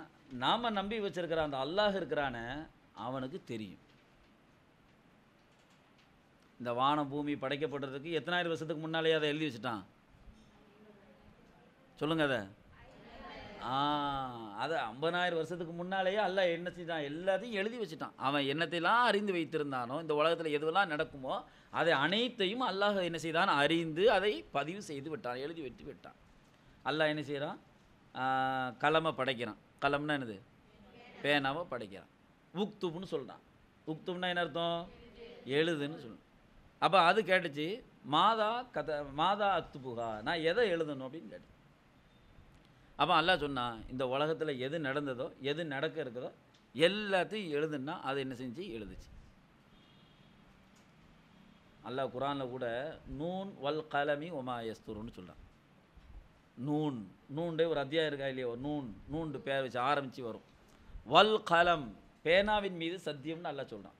நாம் நம்பி வச்சுருக்கிற அந்த அல்லாஹ் இருக்கிறான அவனுக்கு தெரியும் இந்த வான பூமி படைக்கப்படுறதுக்கு எத்தனாயிரம் வருஷத்துக்கு முன்னாலேயே அதை எழுதி வச்சுட்டான் சொல்லுங்கள் அதை அது அதை ஐம்பதாயிரம் வருஷத்துக்கு முன்னாலேயே அல்ல என்ன செஞ்சான் எல்லாத்தையும் எழுதி வச்சுட்டான் அவன் என்னத்தையெல்லாம் அறிந்து வைத்திருந்தானோ இந்த உலகத்தில் எதுவெல்லாம் நடக்குமோ அதை அனைத்தையும் அல்லாஹ் என்ன செய்தான் அறிந்து அதை பதிவு செய்து விட்டான் எழுதி வெட்டி விட்டான் அல்லாஹ் என்ன செய்கிறான் கலமை படைக்கிறான் கலம்னா என்னது பேனாவை படைக்கிறான் உக்துப்னு சொல்கிறான் உக்துப்னா என்ன அர்த்தம் எழுதுன்னு சொல்லணும் அப்போ அது கேட்டுச்சு மாதா கத மாதா அத்து புகா நான் எதை எழுதணும் அப்படின்னு கேட்டேன் அப்போ அல்லா சொன்னான் இந்த உலகத்தில் எது நடந்ததோ எது நடக்க இருக்குதோ எல்லாத்தையும் எழுதுன்னா அதை என்ன செஞ்சு எழுதுச்சு அல்லா குரானில் கூட நூன் வல் கலமி ஒமா சொல்கிறான் நூன் நூண்டே ஒரு அத்தியாயம் இருக்கா இல்லையோ நூன் நூண்டு பேர் வச்சு ஆரம்பித்து வரும் வல் கலம் பேனாவின் மீது சத்தியம்னு நல்லா சொல்கிறான்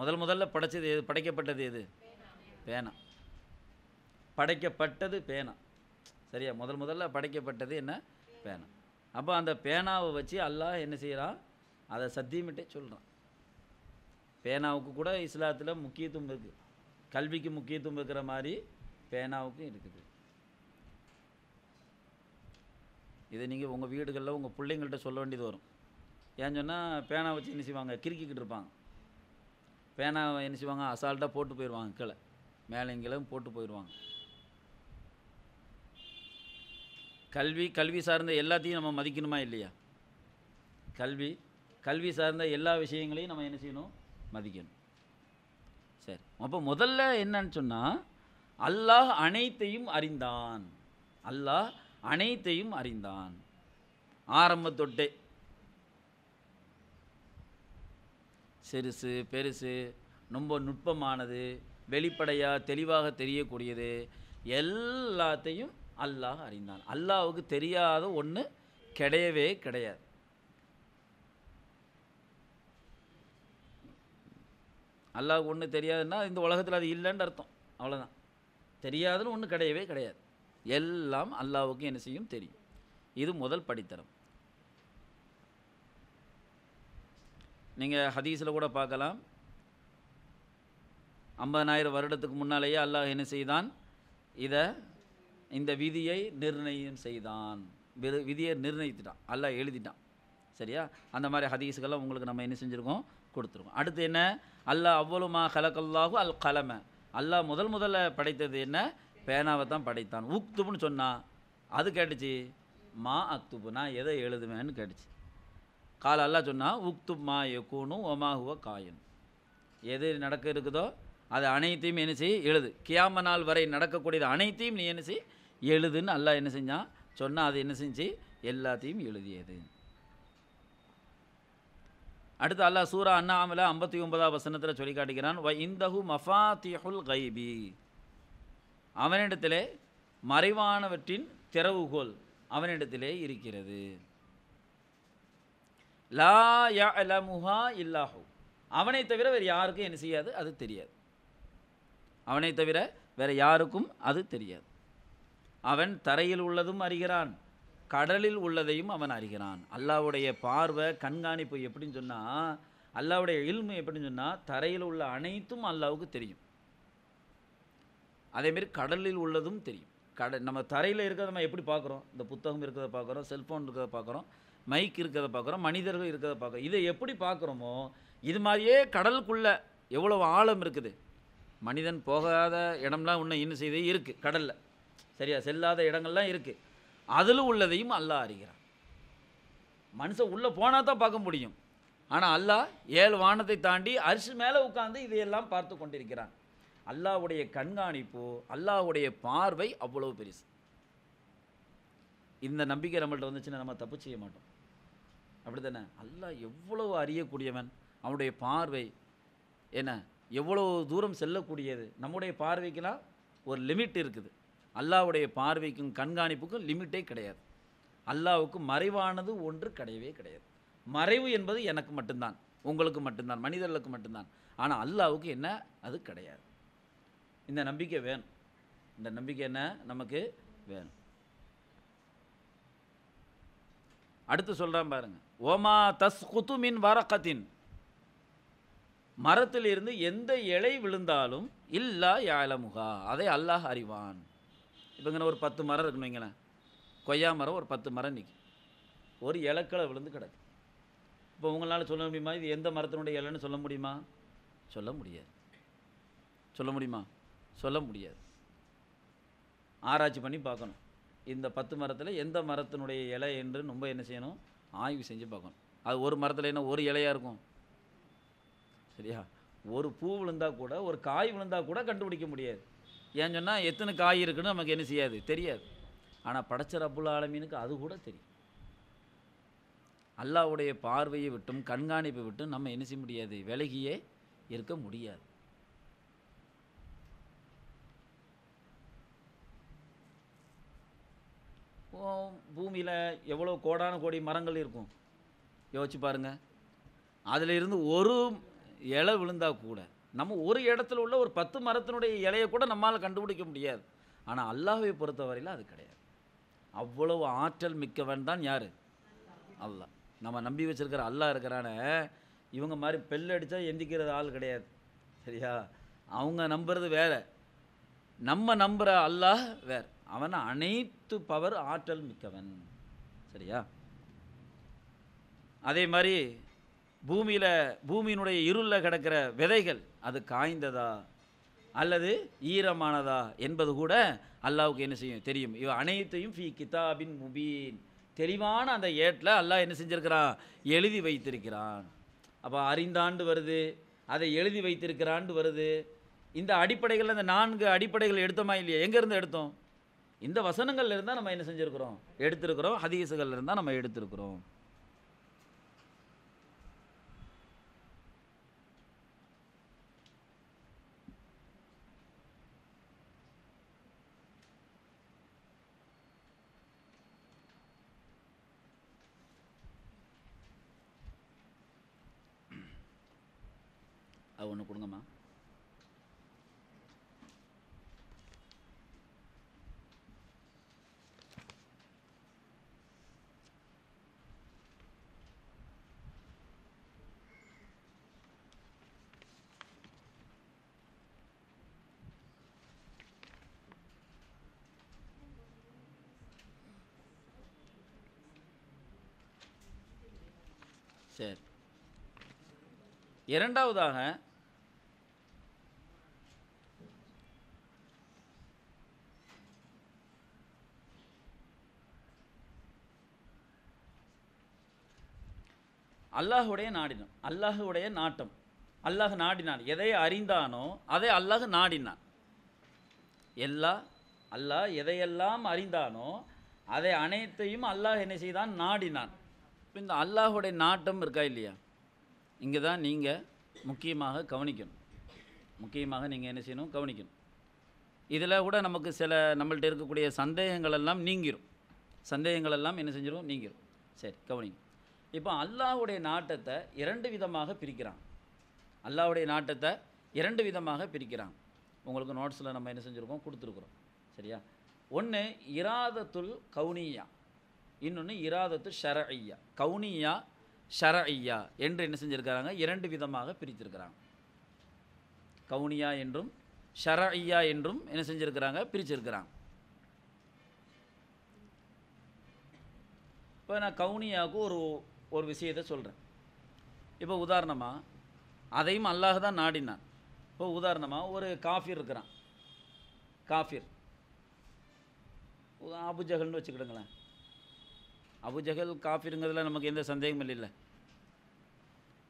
முதல் முதல்ல படைச்சது எது படைக்கப்பட்டது எது பேனா படைக்கப்பட்டது பேனா சரியா முதல் முதல்ல படைக்கப்பட்டது என்ன பேனா அப்போ அந்த பேனாவை வச்சு அல்லாஹ் என்ன செய்கிறான் அதை சத்தியமிட்டே சொல்கிறான் பேனாவுக்கு கூட இஸ்லாத்தில் முக்கியத்துவம் இருக்குது கல்விக்கு முக்கியத்துவம் இருக்கிற மாதிரி பேனாவுக்கும் இருக்குது இதை நீங்கள் உங்கள் வீடுகளில் உங்கள் பிள்ளைங்கள்ட்ட சொல்ல வேண்டியது வரும் ஏன்னு சொன்னால் பேனா வச்சு என்ன செய்வாங்க கிறுக்கிக்கிட்டு இருப்பாங்க பேனாவை என்ன செய்வாங்க அசால்ட்டாக போட்டு போயிடுவாங்க கீழே மேலே எங்கேயும் போட்டு போயிடுவாங்க கல்வி கல்வி சார்ந்த எல்லாத்தையும் நம்ம மதிக்கணுமா இல்லையா கல்வி கல்வி சார்ந்த எல்லா விஷயங்களையும் நம்ம என்ன செய்யணும் மதிக்கணும் சரி அப்போ முதல்ல என்னன்னு சொன்னால் அல்லாஹ் அனைத்தையும் அறிந்தான் அல்லாஹ் அனைத்தையும் அறிந்தான் ஆரம்பத்தொட்டே சிறுசு பெருசு ரொம்ப நுட்பமானது வெளிப்படையாக தெளிவாக தெரியக்கூடியது எல்லாத்தையும் அல்லாஹ் அறிந்தான் அல்லாவுக்கு தெரியாத ஒன்று கிடையவே கிடையாது அல்லாவுக்கு ஒன்று தெரியாதுன்னா இந்த உலகத்தில் அது இல்லைன்னு அர்த்தம் அவ்வளோதான் தெரியாதுன்னு ஒன்று கிடையவே கிடையாது எல்லாம் அல்லாவுக்கு என்ன செய்யும் தெரியும் இது முதல் படித்தரம் நீங்கள் ஹதீஸில் கூட பார்க்கலாம் ஐம்பதனாயிரம் வருடத்துக்கு முன்னாலேயே அல்லாஹ் என்ன செய்தான் இதை இந்த விதியை நிர்ணயம் செய்தான் விதியை நிர்ணயித்துட்டான் அல்லாஹ் எழுதிட்டான் சரியா அந்த மாதிரி ஹதீஸுக்கெல்லாம் உங்களுக்கு நம்ம என்ன செஞ்சுருக்கோம் கொடுத்துருக்கோம் அடுத்து என்ன அல்லாஹ் அவ்வளோமா கலக்கல்லாகும் அல் கலமை அல்லாஹ் முதல் முதல்ல படைத்தது என்ன பேனாவை தான் படைத்தான் உக்துப்புன்னு சொன்னான் அது கேட்டுச்சு மா அக்துப்பு நான் எதை எழுதுவேன்னு கேட்டுச்சு கால அல்லா சொன்னால் உக்து மா யக்கூனும் ஒமாகுவ காயின் எது நடக்க இருக்குதோ அது அனைத்தையும் என்ன செய்ய எழுது கியாம நாள் வரை நடக்கக்கூடியது அனைத்தையும் நீ என்ன செய் எழுதுன்னு அல்லா என்ன செஞ்சான் சொன்னால் அது என்ன செஞ்சு எல்லாத்தையும் எழுதியது அடுத்து அல்லா சூரா அண்ணாமில் ஐம்பத்தி ஒன்பதாம் வசனத்தில் சொல்லி காட்டுகிறான் வ இந்தஹு மஃபாத்திஹுல் கைபி அவனிடத்திலே மறைவானவற்றின் திறவுகோல் அவனிடத்திலே இருக்கிறது லா யா முஹா இல்லாஹூ அவனை தவிர வேறு யாருக்கும் என்ன செய்யாது அது தெரியாது அவனை தவிர வேறு யாருக்கும் அது தெரியாது அவன் தரையில் உள்ளதும் அறிகிறான் கடலில் உள்ளதையும் அவன் அறிகிறான் அல்லாவுடைய பார்வை கண்காணிப்பு எப்படின்னு சொன்னால் அல்லாவுடைய இல்மு எப்படின்னு சொன்னால் தரையில் உள்ள அனைத்தும் அல்லாவுக்கு தெரியும் அதேமாரி கடலில் உள்ளதும் தெரியும் கட நம்ம தரையில் இருக்கிறத நம்ம எப்படி பார்க்குறோம் இந்த புத்தகம் இருக்கிறத பார்க்குறோம் செல்ஃபோன் இருக்கிறத பார்க்குறோம் மைக் இருக்கிறத பார்க்குறோம் மனிதர்கள் இருக்கிறத பார்க்குறோம் இதை எப்படி பார்க்குறோமோ இது மாதிரியே கடலுக்குள்ளே எவ்வளோ ஆழம் இருக்குது மனிதன் போகாத இடம்லாம் இன்னும் இன்னும் செய்தே இருக்குது கடலில் சரியா செல்லாத இடங்கள்லாம் இருக்குது அதில் உள்ளதையும் அல்லாஹ் அறிகிறான் மனுஷன் உள்ளே போனால் தான் பார்க்க முடியும் ஆனால் அல்லாஹ் ஏழு வானத்தை தாண்டி அரிசி மேலே உட்காந்து இதையெல்லாம் பார்த்து கொண்டிருக்கிறான் அல்லாவுடைய கண்காணிப்பு அல்லாவுடைய பார்வை அவ்வளோ பெருசு இந்த நம்பிக்கை நம்மள்ட்ட வந்துச்சுன்னா நம்ம தப்பு செய்ய மாட்டோம் அப்படி தானே அல்லா எவ்வளவு அறியக்கூடியவன் அவனுடைய பார்வை என்ன எவ்வளோ தூரம் செல்லக்கூடியது நம்முடைய பார்வைக்கெல்லாம் ஒரு லிமிட் இருக்குது அல்லாவுடைய பார்வைக்கும் கண்காணிப்புக்கும் லிமிட்டே கிடையாது அல்லாவுக்கு மறைவானது ஒன்று கிடையவே கிடையாது மறைவு என்பது எனக்கு மட்டும்தான் உங்களுக்கு மட்டும்தான் மனிதர்களுக்கு மட்டும்தான் ஆனால் அல்லாவுக்கு என்ன அது கிடையாது இந்த நம்பிக்கை வேணும் இந்த நம்பிக்கை என்ன நமக்கு வேணும் அடுத்து சொல்கிறான் பாருங்கள் ஓமா தஸ்குத்து மின் வரக்கத்தின் மரத்திலிருந்து எந்த இலை விழுந்தாலும் இல்லா யாழமுகா அதை அல்லாஹ் அறிவான் இப்போங்கன ஒரு பத்து மரம் இருக்கணும் வைங்களேன் கொய்யா மரம் ஒரு பத்து மரம் நிற்கும் ஒரு இலக்களை விழுந்து கிடக்கு இப்போ உங்களால் சொல்ல முடியுமா இது எந்த மரத்தினுடைய இலைன்னு சொல்ல முடியுமா சொல்ல முடியாது சொல்ல முடியுமா சொல்ல முடியாது ஆராய்ச்சி பண்ணி பார்க்கணும் இந்த பத்து மரத்தில் எந்த மரத்தினுடைய இலை என்று ரொம்ப என்ன செய்யணும் ஆய்வு செஞ்சு பார்க்கணும் அது ஒரு மரத்தில் என்ன ஒரு இலையாக இருக்கும் சரியா ஒரு பூ விழுந்தால் கூட ஒரு காய் விழுந்தால் கூட கண்டுபிடிக்க முடியாது ஏன்னு சொன்னால் எத்தனை காய் இருக்குன்னு நமக்கு என்ன செய்யாது தெரியாது ஆனால் படைச்ச ரப்புல் ஆலமீனுக்கு அது கூட தெரியும் அல்லாவுடைய பார்வையை விட்டும் கண்காணிப்பை விட்டும் நம்ம என்ன செய்ய முடியாது விலகியே இருக்க முடியாது பூமியில் எவ்வளோ கோடான கோடி மரங்கள் இருக்கும் யோசிச்சு பாருங்கள் அதில் இருந்து ஒரு இலை விழுந்தால் கூட நம்ம ஒரு இடத்துல உள்ள ஒரு பத்து மரத்தினுடைய இலையை கூட நம்மால் கண்டுபிடிக்க முடியாது ஆனால் அல்லாஹை பொறுத்தவரையில் அது கிடையாது அவ்வளவு ஆற்றல் மிக்கவன் தான் யார் அல்லாஹ் நம்ம நம்பி வச்சுருக்கிற அல்லாஹ் இருக்கிறான இவங்க மாதிரி பெல் அடித்தா எந்திக்கிறது ஆள் கிடையாது சரியா அவங்க நம்புறது வேறு நம்ம நம்புகிற அல்லாஹ் வேறு அவன் அனைத்து பவர் ஆற்றல் மிக்கவன் சரியா அதே மாதிரி பூமியில் பூமியினுடைய இருளில் கிடக்கிற விதைகள் அது காய்ந்ததா அல்லது ஈரமானதா என்பது கூட அல்லாவுக்கு என்ன செய்யும் தெரியும் இவ அனைத்தையும் ஃபி கிதாபின் முபீன் தெளிவான அந்த ஏட்டில் அல்லாஹ் என்ன செஞ்சுருக்கிறான் எழுதி வைத்திருக்கிறான் அப்போ அறிந்தாண்டு வருது அதை எழுதி வைத்திருக்கிறாண்டு வருது இந்த அடிப்படைகளில் அந்த நான்கு அடிப்படைகள் எடுத்தோமா இல்லையா எங்கேருந்து எடுத்தோம் இந்த வசனங்கள்லேருந்து நம்ம என்ன செஞ்சுருக்கிறோம் எடுத்திருக்கிறோம் ஹதீஸுகள்லேருந்து நம்ம எடுத்திருக்கிறோம் சரி இரண்டாவதாக அல்லாஹுடைய நாடினம் அல்லாஹுடைய நாட்டம் அல்லாஹ் நாடினான் எதை அறிந்தானோ அதை அல்லாஹ் நாடினான் எல்லா அல்லாஹ் எதையெல்லாம் அறிந்தானோ அதை அனைத்தையும் அல்லாஹ் என்ன செய்தான் நாடினான் இப்போ இந்த அல்லாஹுடைய நாட்டம் இருக்கா இல்லையா இங்கே தான் நீங்கள் முக்கியமாக கவனிக்கணும் முக்கியமாக நீங்கள் என்ன செய்யணும் கவனிக்கணும் இதில் கூட நமக்கு சில நம்மள்ட்ட இருக்கக்கூடிய சந்தேகங்கள் எல்லாம் நீங்கிரும் சந்தேகங்கள் எல்லாம் என்ன செஞ்சிடும் நீங்கிரும் சரி கவனிங்க இப்போ அல்லாஹுடைய நாட்டத்தை இரண்டு விதமாக பிரிக்கிறான் அல்லாஹுடைய நாட்டத்தை இரண்டு விதமாக பிரிக்கிறான் உங்களுக்கு நோட்ஸில் நம்ம என்ன செஞ்சுருக்கோம் கொடுத்துருக்குறோம் சரியா ஒன்று இராதத்துல் கவுனியா இன்னொன்று இராதத்து ஷர ஐயா கவுனியா ஷர என்று என்ன செஞ்சுருக்கிறாங்க இரண்டு விதமாக பிரித்திருக்கிறாங்க கவுனியா என்றும் ஷர ஐயா என்றும் என்ன செஞ்சுருக்கிறாங்க பிரிச்சிருக்கிறாங்க இப்போ நான் கவுனியாவுக்கு ஒரு ஒரு விஷயத்தை சொல்கிறேன் இப்போ உதாரணமாக அதையும் அல்லாஹ் தான் நாடினான் இப்போ உதாரணமாக ஒரு காஃபிர் இருக்கிறான் காஃபிர் அபுஜகல்னு வச்சுக்கிடுங்களேன் அபுஜகல் காஃபிருங்கிறதுல நமக்கு எந்த சந்தேகமும் இல்லை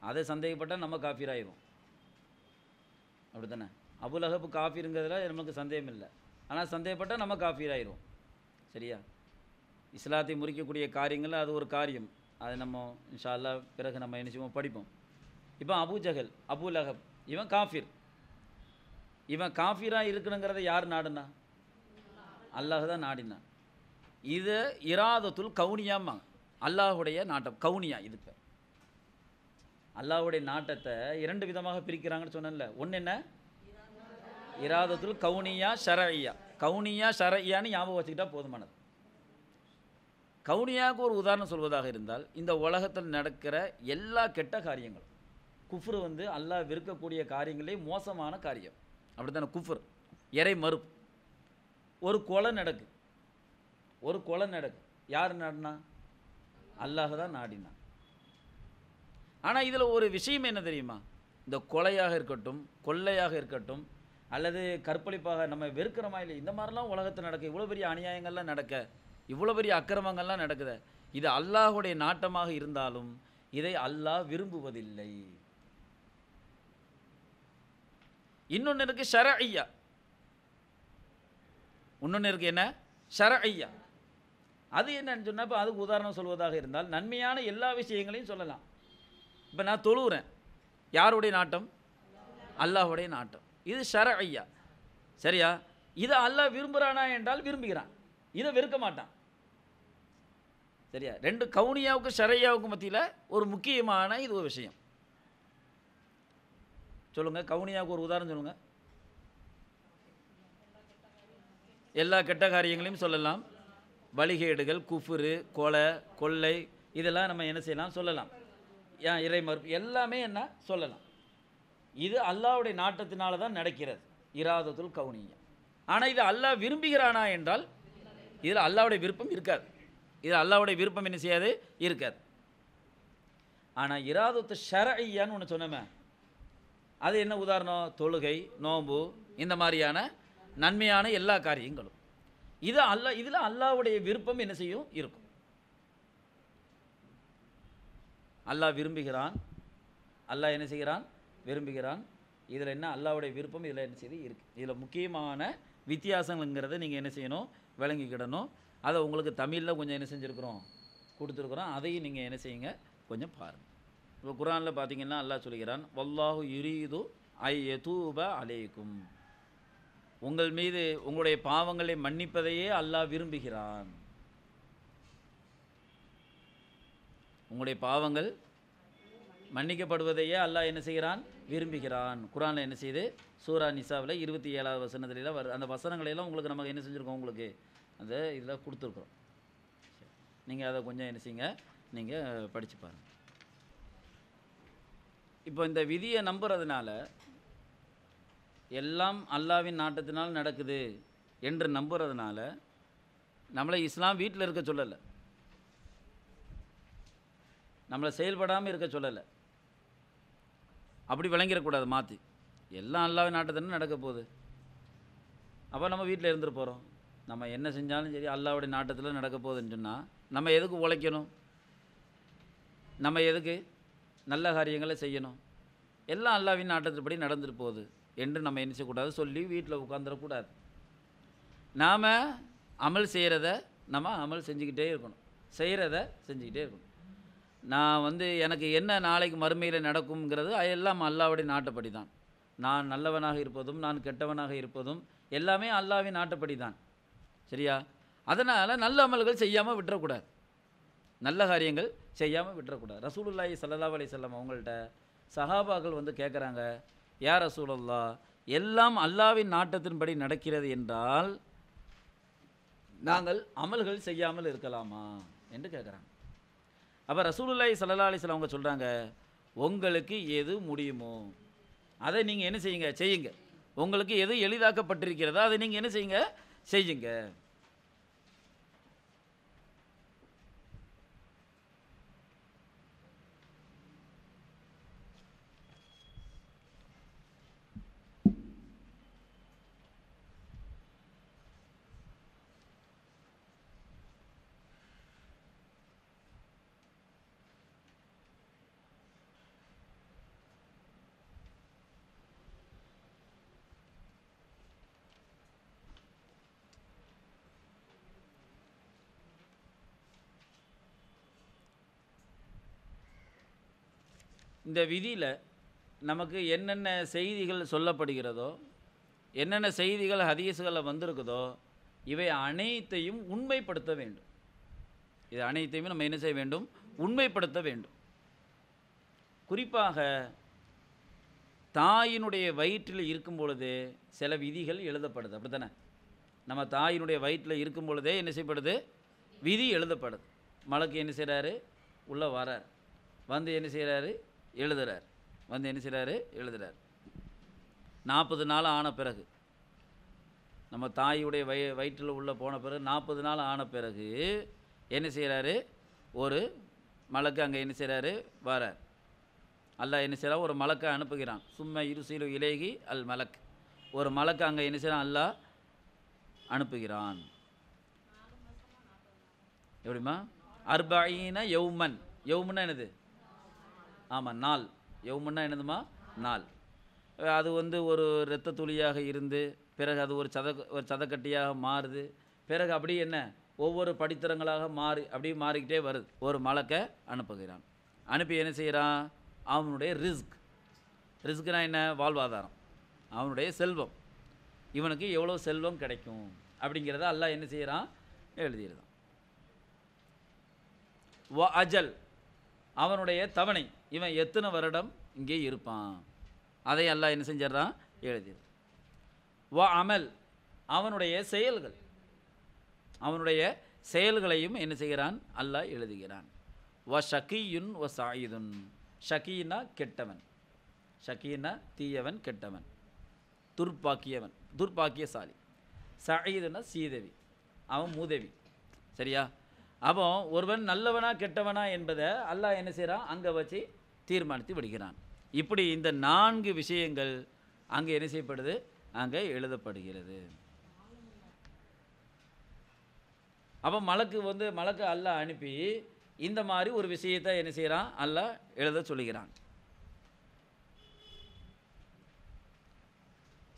அதை சந்தேகப்பட்டால் நம்ம காஃபீர் ஆயிரும் அப்படி தானே அபுலகப்பு காஃபிருங்கிறதுல நமக்கு சந்தேகம் இல்லை ஆனால் சந்தேகப்பட்டால் நம்ம காஃபீர் ஆயிரும் சரியா இஸ்லாத்தை முறிக்கக்கூடிய காரியங்கள் அது ஒரு காரியம் அதை நம்ம இன்ஷா அல்லா பிறகு நம்ம என்ன படிப்போம் இப்போ அபு ஜஹல் அபு லஹப் இவன் காஃபிர் இவன் காஃபிராக இருக்கணுங்கிறத யார் நாடுனா அல்லாஹ் தான் நாடினான் இது இராதத்துல் கவுனியாம்பாங்க அல்லாஹுடைய நாட்டம் கவுனியா இது பேர் அல்லாஹுடைய நாட்டத்தை இரண்டு விதமாக பிரிக்கிறாங்கன்னு சொன்னேன்ல ஒன்று என்ன இராதத்துல் கவுனியா ஷரையா கவுனியா ஷரையான்னு ஞாபகம் வச்சுக்கிட்டால் போதுமானது கவுனியாவுக்கு ஒரு உதாரணம் சொல்வதாக இருந்தால் இந்த உலகத்தில் நடக்கிற எல்லா கெட்ட காரியங்களும் குஃப்ரு வந்து அல்லாஹ் விற்கக்கூடிய காரியங்களே மோசமான காரியம் அப்படி தானே குஃப்ரு இறை மறுப்பு ஒரு கொலை நடக்குது ஒரு கொலை நடக்கும் யார் நாடினா அல்லாஹ் தான் நாடினான் ஆனால் இதில் ஒரு விஷயம் என்ன தெரியுமா இந்த கொலையாக இருக்கட்டும் கொள்ளையாக இருக்கட்டும் அல்லது கற்பழிப்பாக நம்ம வெறுக்கிறோமா இல்லை இந்த மாதிரிலாம் உலகத்தில் நடக்க இவ்வளோ பெரிய அநியாயங்கள்லாம் நடக்க இவ்வளோ பெரிய அக்கிரமங்கள்லாம் நடக்குத இது அல்லாஹுடைய நாட்டமாக இருந்தாலும் இதை அல்லாஹ் விரும்புவதில்லை இன்னொன்று இருக்குது ஷர ஐயா இன்னொன்று இருக்குது என்ன ஷர ஐயா அது என்னன்னு சொன்னால் இப்போ அதுக்கு உதாரணம் சொல்வதாக இருந்தால் நன்மையான எல்லா விஷயங்களையும் சொல்லலாம் இப்போ நான் தொழுகிறேன் யாருடைய நாட்டம் அல்லாஹுடைய நாட்டம் இது ஷர ஐயா சரியா இதை அல்லாஹ் விரும்புகிறானா என்றால் விரும்புகிறான் இதை வெறுக்க மாட்டான் சரியா ரெண்டு கவுனியாவுக்கும் ஷரையாவுக்கும் மத்தியில் ஒரு முக்கியமான இது ஒரு விஷயம் சொல்லுங்கள் கவுனியாவுக்கு ஒரு உதாரணம் சொல்லுங்கள் எல்லா கெட்ட காரியங்களையும் சொல்லலாம் வழிகேடுகள் குஃபுரு கொலை கொள்ளை இதெல்லாம் நம்ம என்ன செய்யலாம் சொல்லலாம் ஏன் இறை மறுப்பு எல்லாமே என்ன சொல்லலாம் இது அல்லாவுடைய நாட்டத்தினால தான் நடக்கிறது இராதத்துல் கவுனிங்க ஆனால் இது அல்லாஹ் விரும்புகிறானா என்றால் இதில் அல்லாவுடைய விருப்பம் இருக்காது இது அல்லாவுடைய விருப்பம் என்ன செய்யாது இருக்காது ஆனால் இராதத்து ஷர ஐயான்னு ஒன்று சொன்னோமே அது என்ன உதாரணம் தொழுகை நோம்பு இந்த மாதிரியான நன்மையான எல்லா காரியங்களும் இது அல்லா இதில் அல்லாவுடைய விருப்பம் என்ன செய்யும் இருக்கும் அல்லாஹ் விரும்புகிறான் அல்லாஹ் என்ன செய்கிறான் விரும்புகிறான் இதில் என்ன அல்லாவுடைய விருப்பம் இதில் என்ன செய்து இருக்குது இதில் முக்கியமான வித்தியாசங்கிறத நீங்கள் என்ன செய்யணும் விளங்கிக்கிடணும் அதை உங்களுக்கு தமிழில் கொஞ்சம் என்ன செஞ்சுருக்குறோம் கொடுத்துருக்குறோம் அதையும் நீங்கள் என்ன செய்யுங்க கொஞ்சம் பாருங்கள் இப்போ குரானில் பார்த்தீங்கன்னா அல்லாஹ் சொல்கிறான் வல்லாஹு யுரீது ஐ எதூப அலேக்கும் உங்கள் மீது உங்களுடைய பாவங்களை மன்னிப்பதையே அல்லாஹ் விரும்புகிறான் உங்களுடைய பாவங்கள் மன்னிக்கப்படுவதையே அல்லாஹ் என்ன செய்கிறான் விரும்புகிறான் குரானில் என்ன செய்து சூரா நிசாவில் இருபத்தி ஏழாவது வசனத்திலாம் வர அந்த வசனங்களையெல்லாம் உங்களுக்கு நமக்கு என்ன செஞ்சுருக்கோம் உங்களுக்கு அந்த இதில் கொடுத்துருக்குறோம் நீங்கள் அதை கொஞ்சம் என்ன செய்யுங்க நீங்கள் படித்து பாருங்கள் இப்போ இந்த விதியை நம்புறதுனால எல்லாம் அல்லாவின் நாட்டத்தினால் நடக்குது என்று நம்புறதுனால நம்மளை இஸ்லாம் வீட்டில் இருக்க சொல்லலை நம்மளை செயல்படாமல் இருக்க சொல்லலை அப்படி விளங்கிடக்கூடாது மாற்றி எல்லாம் அல்லாவின் நாட்டத்தினால் நடக்க போகுது அப்போ நம்ம வீட்டில் இருந்துட்டு போகிறோம் நம்ம என்ன செஞ்சாலும் சரி அல்லாவுடைய நாட்டத்தில் நடக்க போகுதுன்னு சொன்னால் நம்ம எதுக்கு உழைக்கணும் நம்ம எதுக்கு நல்ல காரியங்களை செய்யணும் எல்லாம் அல்லாவின் நாட்டத்தின்படி நடந்துட்டு போகுது என்று நம்ம என்ன செய்யக்கூடாது சொல்லி வீட்டில் உட்காந்துடக்கூடாது நாம் அமல் செய்கிறத நம்ம அமல் செஞ்சுக்கிட்டே இருக்கணும் செய்கிறத செஞ்சுக்கிட்டே இருக்கணும் நான் வந்து எனக்கு என்ன நாளைக்கு மறுமையில் நடக்குங்கிறது எல்லாம் அல்லாவுடைய நாட்டப்படி தான் நான் நல்லவனாக இருப்பதும் நான் கெட்டவனாக இருப்பதும் எல்லாமே அல்லாவின் நாட்டப்படி தான் சரியா அதனால் நல்ல அமல்கள் செய்யாமல் விட்டுறக்கூடாது நல்ல காரியங்கள் செய்யாமல் விட்டுறக்கூடாது ரசூலுல்லாஹி சல்லா அலி செல்லம் அவங்கள்ட்ட சஹாபாக்கள் வந்து கேட்குறாங்க யார் ரசூலல்லா எல்லாம் அல்லாவின் நாட்டத்தின்படி நடக்கிறது என்றால் நாங்கள் அமல்கள் செய்யாமல் இருக்கலாமா என்று கேட்குறாங்க அப்போ ரசூலுல்லாய் சல்லா அலிஸ்லாம் அவங்க சொல்கிறாங்க உங்களுக்கு எது முடியுமோ அதை நீங்கள் என்ன செய்யுங்க செய்யுங்க உங்களுக்கு எது எளிதாக்கப்பட்டிருக்கிறதோ அதை நீங்கள் என்ன செய்யுங்க செய்யுங்க இந்த விதியில் நமக்கு என்னென்ன செய்திகள் சொல்லப்படுகிறதோ என்னென்ன செய்திகள் ஹதீஸுகளில் வந்திருக்குதோ இவை அனைத்தையும் உண்மைப்படுத்த வேண்டும் இது அனைத்தையும் நம்ம என்ன செய்ய வேண்டும் உண்மைப்படுத்த வேண்டும் குறிப்பாக தாயினுடைய வயிற்றில் இருக்கும் பொழுது சில விதிகள் எழுதப்படுது அப்படி தானே நம்ம தாயினுடைய வயிற்றில் இருக்கும் பொழுதே என்ன செய்யப்படுது விதி எழுதப்படுது மலக்கு என்ன செய்கிறாரு உள்ளே வரார் வந்து என்ன செய்கிறாரு எழுதுகிறார் வந்து என்ன செய்கிறாரு எழுதுகிறார் நாற்பது நாள் ஆன பிறகு நம்ம தாயுடைய வய வயிற்றில் உள்ளே போன பிறகு நாற்பது நாள் ஆன பிறகு என்ன செய்கிறாரு ஒரு மலக்கு அங்கே என்ன செய்கிறாரு வரார் அல்ல என்ன செய்கிறார் ஒரு மலக்கை அனுப்புகிறான் சும்மா இருசீலு இலேகி அல் மலக் ஒரு மலக்கு அங்கே என்ன செய்கிறான் அல்லா அனுப்புகிறான் எப்படிம்மா அர்பாயின யௌமன் யௌமன்னா என்னது ஆமாம் நாள் யவுமுன்னா என்னதுமா நாள் அது வந்து ஒரு இரத்த துளியாக இருந்து பிறகு அது ஒரு சத ஒரு சதக்கட்டியாக மாறுது பிறகு அப்படியே என்ன ஒவ்வொரு படித்தரங்களாக மாறி அப்படியே மாறிக்கிட்டே வருது ஒரு மலக்கை அனுப்புகிறான் அனுப்பி என்ன செய்கிறான் அவனுடைய ரிஸ்க் ரிஸ்க்னா என்ன வாழ்வாதாரம் அவனுடைய செல்வம் இவனுக்கு எவ்வளோ செல்வம் கிடைக்கும் அப்படிங்கிறத அல்லாஹ் என்ன செய்கிறான் எழுதிடுறான் அஜல் அவனுடைய தவணை இவன் எத்தனை வருடம் இங்கே இருப்பான் அதை அல்லாஹ் என்ன செஞ்சிடறான் எழுதி வா அமல் அவனுடைய செயல்கள் அவனுடைய செயல்களையும் என்ன செய்கிறான் அல்லாஹ் எழுதுகிறான் வ ஷக்கியுன் வ சாயுதுன் ஷக்கீனா கெட்டவன் ஷக்கீனா தீயவன் கெட்டவன் துர்பாக்கியவன் துர்பாக்கியசாலி சாயுதுனா சீதவி அவன் மூதவி சரியா அப்போ ஒருவன் நல்லவனா கெட்டவனா என்பதை அல்லாஹ் என்ன செய்கிறான் அங்கே வச்சு தீர்மானித்து விடுகிறான் இப்படி இந்த நான்கு விஷயங்கள் அங்கே என்ன செய்யப்படுது அங்கே எழுதப்படுகிறது அப்போ மலக்கு வந்து மலக்கு அல்ல அனுப்பி இந்த மாதிரி ஒரு விஷயத்தை என்ன செய்கிறான் அல்ல எழுத சொல்லுகிறான்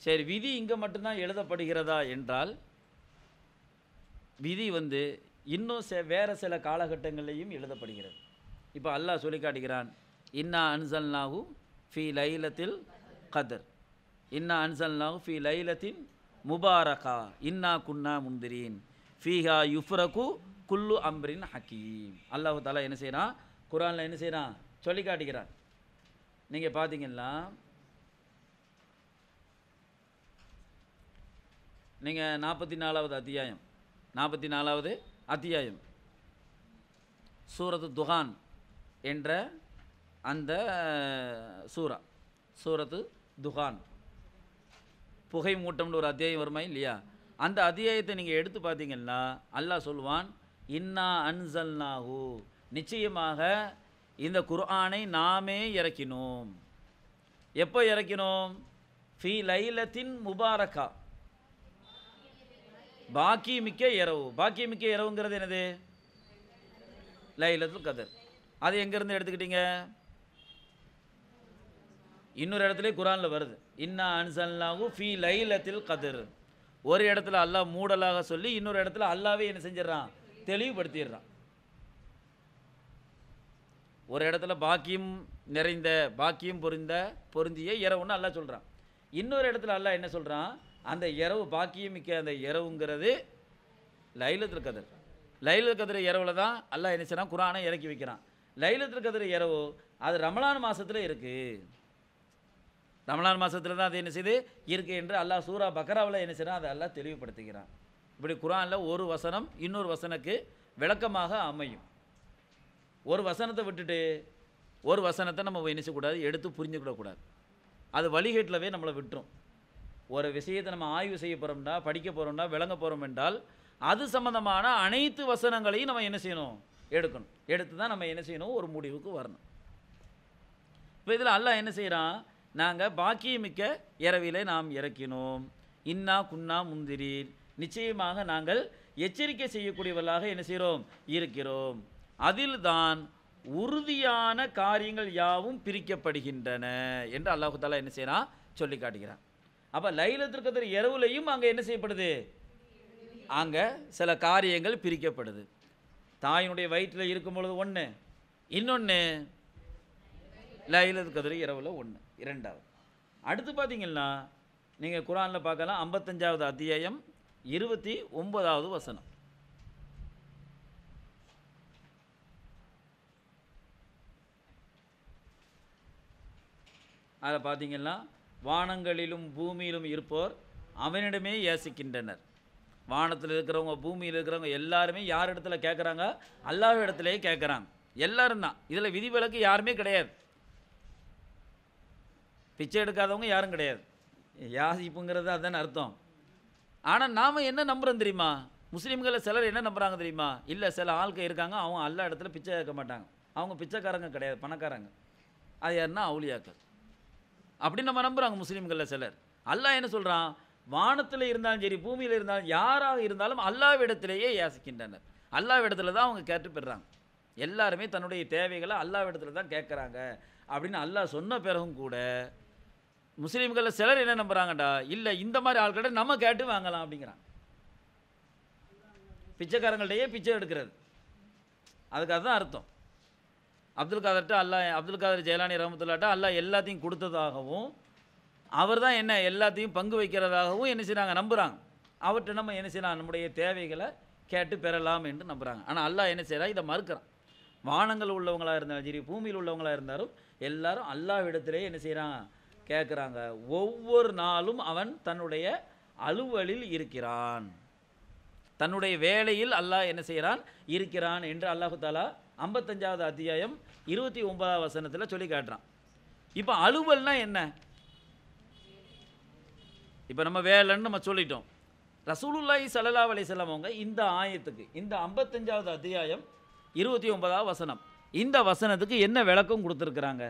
சரி விதி இங்கே மட்டும்தான் எழுதப்படுகிறதா என்றால் விதி வந்து இன்னும் வேறு சில காலகட்டங்களையும் எழுதப்படுகிறது இப்போ அல்லாஹ் சொல்லி காட்டுகிறான் இன்னா நாகு ஃபி லைலத்தில் கதர் இன்னா நாகு ஃபி லைலத்தின் முபாரகா இன்னா குன்னா முந்திரீன் ஃபீஹா யுஃப்ரகு குல்லு அம்ரின் ஹக்கீம் அல்லாஹு தாலா என்ன செய்கிறான் குரானில் என்ன செய்கிறான் சொல்லி காட்டுகிறான் நீங்கள் பார்த்தீங்கன்னா நீங்கள் நாற்பத்தி நாலாவது அத்தியாயம் நாற்பத்தி நாலாவது அத்தியாயம் சூரத்து துஹான் என்ற அந்த சூரா சூரத்து துகான் புகை மூட்டம்னு ஒரு அத்தியாயம் வருமா இல்லையா அந்த அத்தியாயத்தை நீங்கள் எடுத்து பார்த்தீங்கன்னா அல்லாஹ் சொல்லுவான் இன்னா அன்சல்னாஹூ நிச்சயமாக இந்த குர்ஆனை நாமே இறக்கினோம் எப்போ இறக்கினோம் ஃபி லைலத்தின் முபாரக்கா பாக்கி மிக்க இரவு பாக்கி மிக்க இரவுங்கிறது என்னது லைலத்து கதர் அது எங்கேருந்து எடுத்துக்கிட்டீங்க இன்னொரு இடத்துல குரானில் வருது இன்னா அன்சல்லாஹூ ஃபீ லைலத்தில் கதிர் ஒரு இடத்துல அல்லாஹ் மூடலாக சொல்லி இன்னொரு இடத்துல அல்லாவே என்ன செஞ்சிடறான் தெளிவுபடுத்திடுறான் ஒரு இடத்துல பாக்கியம் நிறைந்த பாக்கியம் பொருந்த பொருந்திய இரவுன்னு அல்லா சொல்கிறான் இன்னொரு இடத்துல அல்லா என்ன சொல்கிறான் அந்த இரவு பாக்கியம் மிக்க அந்த இரவுங்கிறது லைலத்தில் கதிர் லைலத்தில் கதிர இரவில் தான் அல்லா என்ன செய்கிறான் குரானை இறக்கி வைக்கிறான் லைலத்தில் கதிர இரவு அது ரமலான் மாதத்தில் இருக்குது ரமலான் மாதத்தில் தான் அது என்ன செய்து இருக்குது என்று அல்லாஹ் சூரா பக்ராவில் என்ன செய்கிறான் அதை எல்லாம் தெளிவுபடுத்துகிறான் இப்படி குரானில் ஒரு வசனம் இன்னொரு வசனக்கு விளக்கமாக அமையும் ஒரு வசனத்தை விட்டுட்டு ஒரு வசனத்தை நம்ம என்ன எடுத்து புரிஞ்சுக்கிடக்கூடாது அது வழிகேட்டிலவே நம்மளை விட்டுரும் ஒரு விஷயத்தை நம்ம ஆய்வு செய்ய போகிறோம்னா படிக்க போகிறோம்னா விளங்க போகிறோம் என்றால் அது சம்மந்தமான அனைத்து வசனங்களையும் நம்ம என்ன செய்யணும் எடுக்கணும் எடுத்து தான் நம்ம என்ன செய்யணும் ஒரு முடிவுக்கு வரணும் இப்போ இதில் அல்லாஹ் என்ன செய்கிறான் நாங்கள் பாக்கியமிக்க இரவிலை நாம் இறக்கினோம் இன்னா குன்னா முந்திரீர் நிச்சயமாக நாங்கள் எச்சரிக்கை செய்யக்கூடியவர்களாக என்ன செய்கிறோம் இருக்கிறோம் அதில்தான் உறுதியான காரியங்கள் யாவும் பிரிக்கப்படுகின்றன என்று அல்லாஹு தாலா என்ன செய்யறான் சொல்லி காட்டுகிறான் அப்போ லைலத்திற்கு கதிர இரவுலையும் அங்கே என்ன செய்யப்படுது அங்கே சில காரியங்கள் பிரிக்கப்படுது தாயினுடைய வயிற்றில் இருக்கும் பொழுது ஒன்று இன்னொன்று லைலத்து கதிர இரவில் ஒன்று இரண்டாவது அடுத்து பார்த்திங்கன்னா நீங்கள் குரானில் பார்க்கலாம் ஐம்பத்தஞ்சாவது அத்தியாயம் இருபத்தி ஒன்பதாவது வசனம் அதில் பார்த்திங்கன்னா வானங்களிலும் பூமியிலும் இருப்போர் அவனிடமே யாசிக்கின்றனர் வானத்தில் இருக்கிறவங்க பூமியில் இருக்கிறவங்க எல்லாருமே யார் இடத்துல கேட்குறாங்க அல்லாஹ் இடத்துலையே கேட்குறாங்க எல்லாரும் தான் இதில் விதிவிலக்கு யாருமே கிடையாது பிச்சை எடுக்காதவங்க யாரும் கிடையாது யாசிப்புங்கிறது அதுதான் அர்த்தம் ஆனால் நாம் என்ன நம்புகிறோம் தெரியுமா முஸ்லீம்களை சிலர் என்ன நம்புகிறாங்க தெரியுமா இல்லை சில ஆள்கள் இருக்காங்க அவங்க எல்லா இடத்துல பிச்சை கேட்க மாட்டாங்க அவங்க பிச்சைக்காரங்க கிடையாது பணக்காரங்க அது யாருன்னா அவுளியாக்கள் அப்படின்னு நம்ம நம்புகிறாங்க முஸ்லீம்களில் சிலர் அல்லாஹ் என்ன சொல்கிறான் வானத்தில் இருந்தாலும் சரி பூமியில் இருந்தாலும் யாராக இருந்தாலும் அல்லாவிடத்திலேயே யாசிக்கின்றனர் அல்லாவிடத்தில் தான் அவங்க கேட்டு பெறுறாங்க எல்லாருமே தன்னுடைய தேவைகளை அல்லாவிடத்தில் தான் கேட்குறாங்க அப்படின்னு அல்லாஹ் சொன்ன பிறகும் கூட முஸ்லீம்களில் சிலர் என்ன நம்புகிறாங்கடா இல்லை இந்த மாதிரி ஆள்கிட்ட நம்ம கேட்டு வாங்கலாம் அப்படிங்கிறாங்க பிச்சைக்காரங்கள்டையே பிச்சை எடுக்கிறது அதுக்காக தான் அர்த்தம் அப்துல் காதர்ட்ட அல்லா அப்துல் காதர் ஜெயலானி ரஹமத்துல்லாட்ட அல்லா எல்லாத்தையும் கொடுத்ததாகவும் அவர் தான் என்ன எல்லாத்தையும் பங்கு வைக்கிறதாகவும் என்ன செய்கிறாங்க நம்புகிறாங்க அவர்கிட்ட நம்ம என்ன செய்யலாம் நம்முடைய தேவைகளை கேட்டு பெறலாம் என்று நம்புகிறாங்க ஆனால் அல்லா என்ன செய்கிறா இதை மறுக்கிறான் வானங்கள் உள்ளவங்களாக இருந்தாலும் சரி பூமியில் உள்ளவங்களாக இருந்தாலும் எல்லாரும் அல்லாவிடத்திலே என்ன செய்கிறாங்க கேட்குறாங்க ஒவ்வொரு நாளும் அவன் தன்னுடைய அலுவலில் இருக்கிறான் தன்னுடைய வேலையில் அல்லாஹ் என்ன செய்கிறான் இருக்கிறான் என்று அல்லாஹு தாலா ஐம்பத்தஞ்சாவது அத்தியாயம் இருபத்தி ஒன்பதாவது வசனத்தில் சொல்லி காட்டுறான் இப்போ அலுவல்னா என்ன இப்போ நம்ம வேலைன்னு நம்ம சொல்லிட்டோம் ரசூலுல்லாஹி சல்லா அலி செல்லவங்க இந்த ஆயத்துக்கு இந்த ஐம்பத்தஞ்சாவது அத்தியாயம் இருபத்தி ஒன்பதாவது வசனம் இந்த வசனத்துக்கு என்ன விளக்கம் கொடுத்துருக்குறாங்க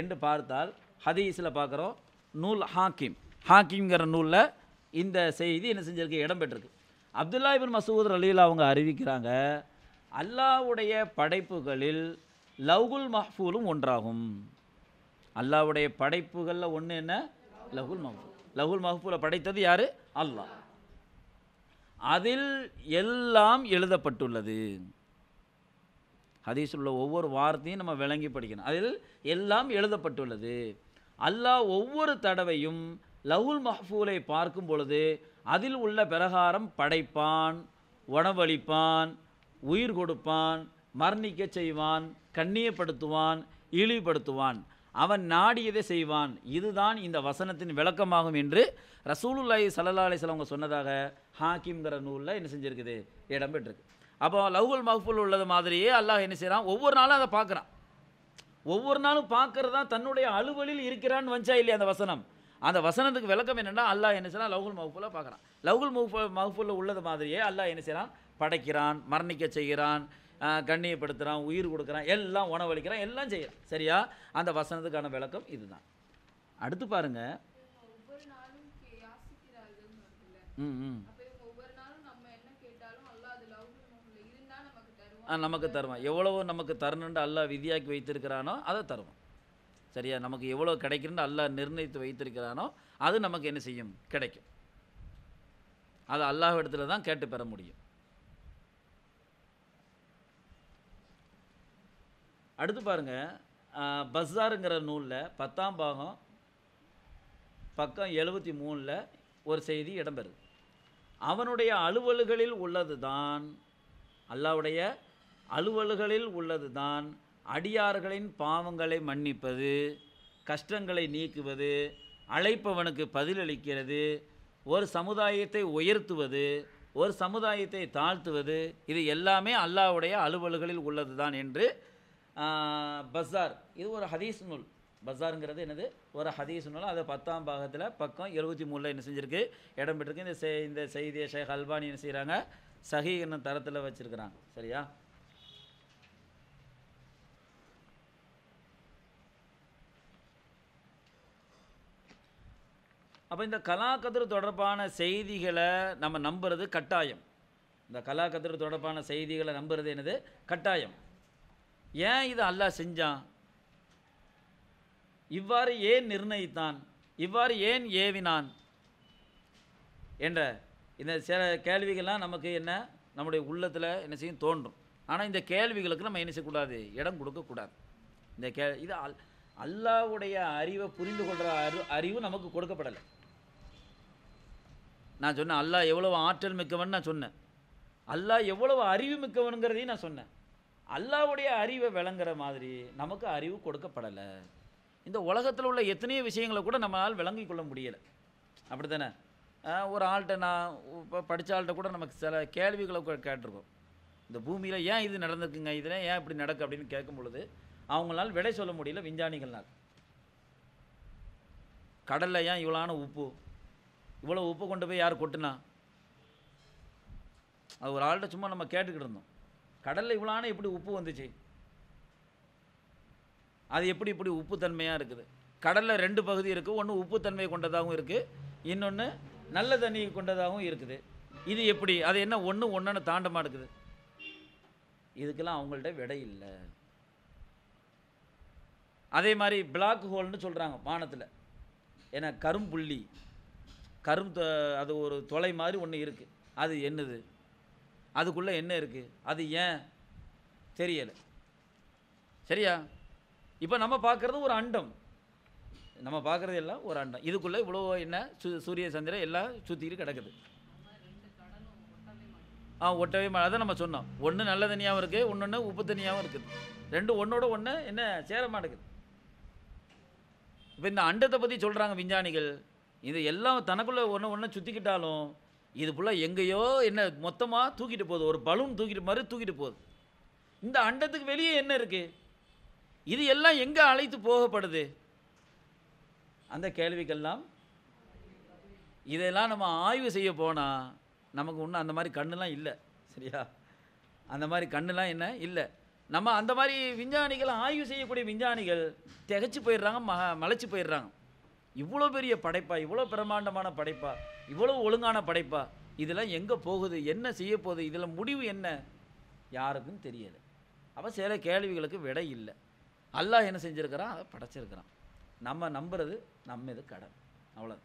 என்று பார்த்தால் ஹதீஸில் பார்க்குறோம் நூல் ஹாக்கிம் ஹாக்கிம்ங்கிற நூலில் இந்த செய்தி என்ன செஞ்சிருக்கு இடம்பெற்றிருக்கு அப்துல்லா இபின் மசூத் அலியில் அவங்க அறிவிக்கிறாங்க அல்லாவுடைய படைப்புகளில் லவுகுல் மஹ்பூலும் ஒன்றாகும் அல்லாவுடைய படைப்புகளில் ஒன்று என்ன லகுல் மஹ்பூல் லகுல் மஹ்ஃபூலை படைத்தது யார் அல்லாஹ் அதில் எல்லாம் எழுதப்பட்டுள்ளது ஹதீஸ் உள்ள ஒவ்வொரு வார்த்தையும் நம்ம விளங்கி படிக்கணும் அதில் எல்லாம் எழுதப்பட்டுள்ளது அல்லாஹ் ஒவ்வொரு தடவையும் லவுல் மஹ்பூலை பார்க்கும் பொழுது அதில் உள்ள பிரகாரம் படைப்பான் உணவளிப்பான் உயிர் கொடுப்பான் மரணிக்க செய்வான் கண்ணியப்படுத்துவான் இழிவுபடுத்துவான் அவன் நாடியதை செய்வான் இதுதான் இந்த வசனத்தின் விளக்கமாகும் என்று ரசூலுல்லாய் சல்லா அலிஸ்லவங்க சொன்னதாக ஹாக்கிம்ங்கிற நூலில் என்ன செஞ்சுருக்குது இடம்பெற்றிருக்கு அப்போ லவ்வுல் மஹ்ஃபுல் உள்ளது மாதிரியே அல்லாஹ் என்ன செய்கிறான் ஒவ்வொரு நாளும் அதை பார்க்குறான் ஒவ்வொரு நாளும் பார்க்கறது தான் தன்னுடைய அலுவலில் இருக்கிறான்னு வஞ்சா இல்லையா அந்த வசனம் அந்த வசனத்துக்கு விளக்கம் என்னென்னா அல்லாஹ் என்ன செய்யலாம் லவுகுல் மகஃபூலாக பார்க்குறான் லவுகுல் மகஃபு மகஃபூலில் உள்ளது மாதிரியே அல்லாஹ் என்ன செய்கிறான் படைக்கிறான் மரணிக்க செய்கிறான் கண்ணியப்படுத்துகிறான் உயிர் கொடுக்குறான் எல்லாம் உணவளிக்கிறான் எல்லாம் செய்கிறான் சரியா அந்த வசனத்துக்கான விளக்கம் இதுதான் அடுத்து பாருங்கள் ம் ம் நமக்கு தருவான் எவ்வளவு நமக்கு தரணுன்ட்டு அல்லா விதியாக்கி வைத்திருக்கிறானோ அதை தருவான் சரியா நமக்கு எவ்வளோ கிடைக்கணும்னு அல்லா நிர்ணயித்து வைத்திருக்கிறானோ அது நமக்கு என்ன செய்யும் கிடைக்கும் அது அல்லாஹ் இடத்துல தான் கேட்டு பெற முடியும் அடுத்து பாருங்கள் பஸ்ஸாருங்கிற நூலில் பத்தாம் பாகம் பக்கம் எழுபத்தி மூணில் ஒரு செய்தி இடம்பெறுது அவனுடைய அலுவல்களில் உள்ளது தான் அல்லாவுடைய அலுவல்களில் உள்ளதுதான் அடியார்களின் பாவங்களை மன்னிப்பது கஷ்டங்களை நீக்குவது அழைப்பவனுக்கு பதிலளிக்கிறது ஒரு சமுதாயத்தை உயர்த்துவது ஒரு சமுதாயத்தை தாழ்த்துவது இது எல்லாமே அல்லாவுடைய அலுவல்களில் உள்ளது தான் என்று பஸார் இது ஒரு ஹதீஸ் நூல் பஸாருங்கிறது என்னது ஒரு ஹதீஸ் நூல் அது பத்தாம் பாகத்தில் பக்கம் எழுபத்தி மூணில் என்ன செஞ்சுருக்கு இடம் பெற்றிருக்கு இந்த இந்த செய்தியை ஷேக் அல்பானி என்ன செய்கிறாங்க சஹி தரத்தில் வச்சுருக்கிறாங்க சரியா அப்போ இந்த கலாக்கதிர் தொடர்பான செய்திகளை நம்ம நம்புறது கட்டாயம் இந்த கலாக்கதிர் தொடர்பான செய்திகளை நம்புறது என்னது கட்டாயம் ஏன் இதை அல்லாஹ் செஞ்சான் இவ்வாறு ஏன் நிர்ணயித்தான் இவ்வாறு ஏன் ஏவினான் என்ற இந்த சில கேள்விகள்லாம் நமக்கு என்ன நம்முடைய உள்ளத்தில் என்ன செய்யும் தோன்றும் ஆனால் இந்த கேள்விகளுக்கு நம்ம என்ன செய்யக்கூடாது இடம் கொடுக்கக்கூடாது இந்த கே இது அல் அல்லாவுடைய அறிவை புரிந்து கொள்கிற அறிவு நமக்கு கொடுக்கப்படலை நான் சொன்னேன் அல்லாஹ் எவ்வளவு ஆற்றல் மிக்கவன் நான் சொன்னேன் அல்லாஹ் எவ்வளவு அறிவு மிக்கவனுங்கிறதையும் நான் சொன்னேன் அல்லாவுடைய அறிவை விளங்குற மாதிரி நமக்கு அறிவு கொடுக்கப்படலை இந்த உலகத்தில் உள்ள எத்தனையோ விஷயங்களை கூட நம்மளால் விளங்கி கொள்ள முடியலை அப்படி தானே ஒரு ஆள்கிட்ட நான் இப்போ படித்த ஆள்கிட்ட கூட நமக்கு சில கேள்விகளை கேட்டிருக்கோம் இந்த பூமியில் ஏன் இது நடந்திருக்குங்க இதில் ஏன் இப்படி நடக்கு அப்படின்னு கேட்கும் பொழுது அவங்களால் விடை சொல்ல முடியல விஞ்ஞானிகள்னால் கடலில் ஏன் இவ்வளோன உப்பு இவ்வளோ உப்பு கொண்டு போய் யார் கொட்டுனா அது ஒரு ஆள்கிட்ட சும்மா நம்ம கேட்டுக்கிட்டு இருந்தோம் கடலில் இவ்வளோ ஆனால் எப்படி உப்பு வந்துச்சு அது எப்படி இப்படி உப்பு தன்மையாக இருக்குது கடலில் ரெண்டு பகுதி இருக்குது ஒன்று உப்பு தன்மை கொண்டதாகவும் இருக்குது இன்னொன்று நல்ல தண்ணி கொண்டதாகவும் இருக்குது இது எப்படி அது என்ன ஒன்று ஒன்றுன்னு தாண்டமாக இருக்குது இதுக்கெல்லாம் அவங்கள்ட்ட விடை இல்லை அதே மாதிரி பிளாக் ஹோல்னு சொல்கிறாங்க வானத்தில் ஏன்னா கரும்புள்ளி கரும் அது ஒரு தொலை மாதிரி ஒன்று இருக்குது அது என்னது அதுக்குள்ளே என்ன இருக்குது அது ஏன் தெரியலை சரியா இப்போ நம்ம பார்க்குறது ஒரு அண்டம் நம்ம பார்க்குறது எல்லாம் ஒரு அண்டம் இதுக்குள்ளே இவ்வளோ என்ன சு சூரிய சந்திரம் எல்லாம் சுற்றிக்கிட்டு கிடக்குது ஆ ஒட்டவே மழை தான் நம்ம சொன்னோம் ஒன்று நல்ல தனியாகவும் இருக்குது ஒன்று உப்பு தனியாகவும் இருக்குது ரெண்டு ஒன்றோட ஒன்று என்ன சேர மாட்டேங்குது இப்போ இந்த அண்டத்தை பற்றி சொல்கிறாங்க விஞ்ஞானிகள் இது எல்லாம் தனக்குள்ளே ஒன்று ஒன்று சுற்றிக்கிட்டாலும் இது ஃபுல்லாக எங்கேயோ என்ன மொத்தமாக தூக்கிட்டு போகுது ஒரு பலூன் தூக்கிட்டு மாதிரி தூக்கிட்டு போகுது இந்த அண்டத்துக்கு வெளியே என்ன இருக்குது இது எல்லாம் எங்கே அழைத்து போகப்படுது அந்த கேள்விக்கெல்லாம் இதெல்லாம் நம்ம ஆய்வு செய்ய போனால் நமக்கு ஒன்றும் அந்த மாதிரி கண்ணுலாம் இல்லை சரியா அந்த மாதிரி கண்ணுலாம் என்ன இல்லை நம்ம அந்த மாதிரி விஞ்ஞானிகள் ஆய்வு செய்யக்கூடிய விஞ்ஞானிகள் திகச்சு போயிடுறாங்க ம மலைச்சு போயிடுறாங்க இவ்வளோ பெரிய படைப்பா இவ்வளோ பிரம்மாண்டமான படைப்பா இவ்வளோ ஒழுங்கான படைப்பா இதெல்லாம் எங்கே போகுது என்ன செய்ய போகுது இதில் முடிவு என்ன யாருக்கும் தெரியல அப்போ சில கேள்விகளுக்கு விடை இல்லை அல்லாஹ் என்ன செஞ்சுருக்கிறான் அதை படைச்சிருக்கிறான் நம்ம நம்புறது நம்ம இது கடன் அவ்வளோ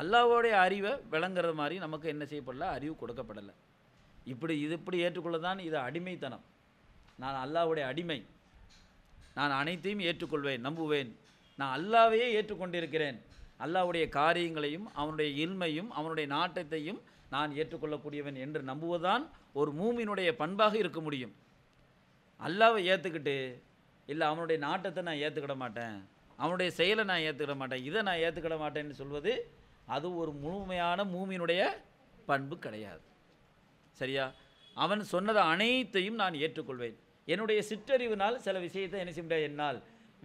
அல்லாவோடைய அறிவை விளங்குறது மாதிரி நமக்கு என்ன செய்யப்படல அறிவு கொடுக்கப்படலை இப்படி இது இப்படி ஏற்றுக்கொள்ளதான் இது அடிமைத்தனம் நான் அல்லாவுடைய அடிமை நான் அனைத்தையும் ஏற்றுக்கொள்வேன் நம்புவேன் நான் அல்லாவையே ஏற்றுக்கொண்டிருக்கிறேன் அல்லாவுடைய காரியங்களையும் அவனுடைய இன்மையும் அவனுடைய நாட்டத்தையும் நான் ஏற்றுக்கொள்ளக்கூடியவன் என்று நம்புவதுதான் ஒரு மூமினுடைய பண்பாக இருக்க முடியும் அல்லாவை ஏற்றுக்கிட்டு இல்லை அவனுடைய நாட்டத்தை நான் ஏற்றுக்கிட மாட்டேன் அவனுடைய செயலை நான் ஏற்றுக்கிட மாட்டேன் இதை நான் ஏற்றுக்கிட மாட்டேன்னு சொல்வது அது ஒரு முழுமையான மூமியினுடைய பண்பு கிடையாது சரியா அவன் சொன்னதை அனைத்தையும் நான் ஏற்றுக்கொள்வேன் என்னுடைய சிற்றறிவினால் சில விஷயத்தை என்ன செய்ய முடியாது என்னால்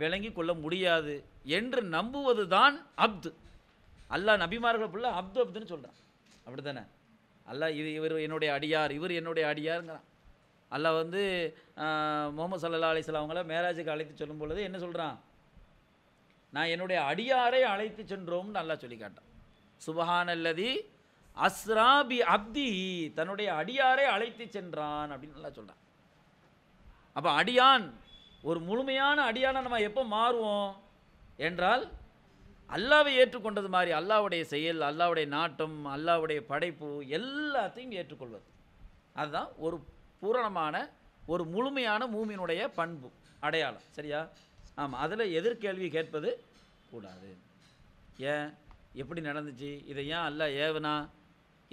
விளங்கி கொள்ள முடியாது என்று நம்புவது தான் அப்து அல்லா நபிமார்களை புள்ள அப்து அப்துன்னு சொல்கிறான் அப்படி தானே அல்லா இது இவர் என்னுடைய அடியார் இவர் என்னுடைய அடியாருங்கிறான் அல்லாஹ் வந்து முகமது சல்லா அலிஸ்லாம் அவங்கள மேராஜுக்கு அழைத்து சொல்லும் பொழுது என்ன சொல்கிறான் நான் என்னுடைய அடியாரை அழைத்து சென்றோம்னு நல்லா சொல்லி காட்டான் அல்லதி அஸ்ராபி அப்தி தன்னுடைய அடியாரை அழைத்து சென்றான் அப்படின்னு நல்லா சொல்கிறான் அப்போ அடியான் ஒரு முழுமையான அடியான நம்ம எப்போ மாறுவோம் என்றால் அல்லாவை ஏற்றுக்கொண்டது மாதிரி அல்லாவுடைய செயல் அல்லாவுடைய நாட்டம் அல்லாவுடைய படைப்பு எல்லாத்தையும் ஏற்றுக்கொள்வது அதுதான் ஒரு பூரணமான ஒரு முழுமையான மூமியினுடைய பண்பு அடையாளம் சரியா ஆமாம் அதில் எதிர்கேள்வி கேட்பது கூடாது ஏன் எப்படி நடந்துச்சு இதை ஏன் அல்லா ஏவனா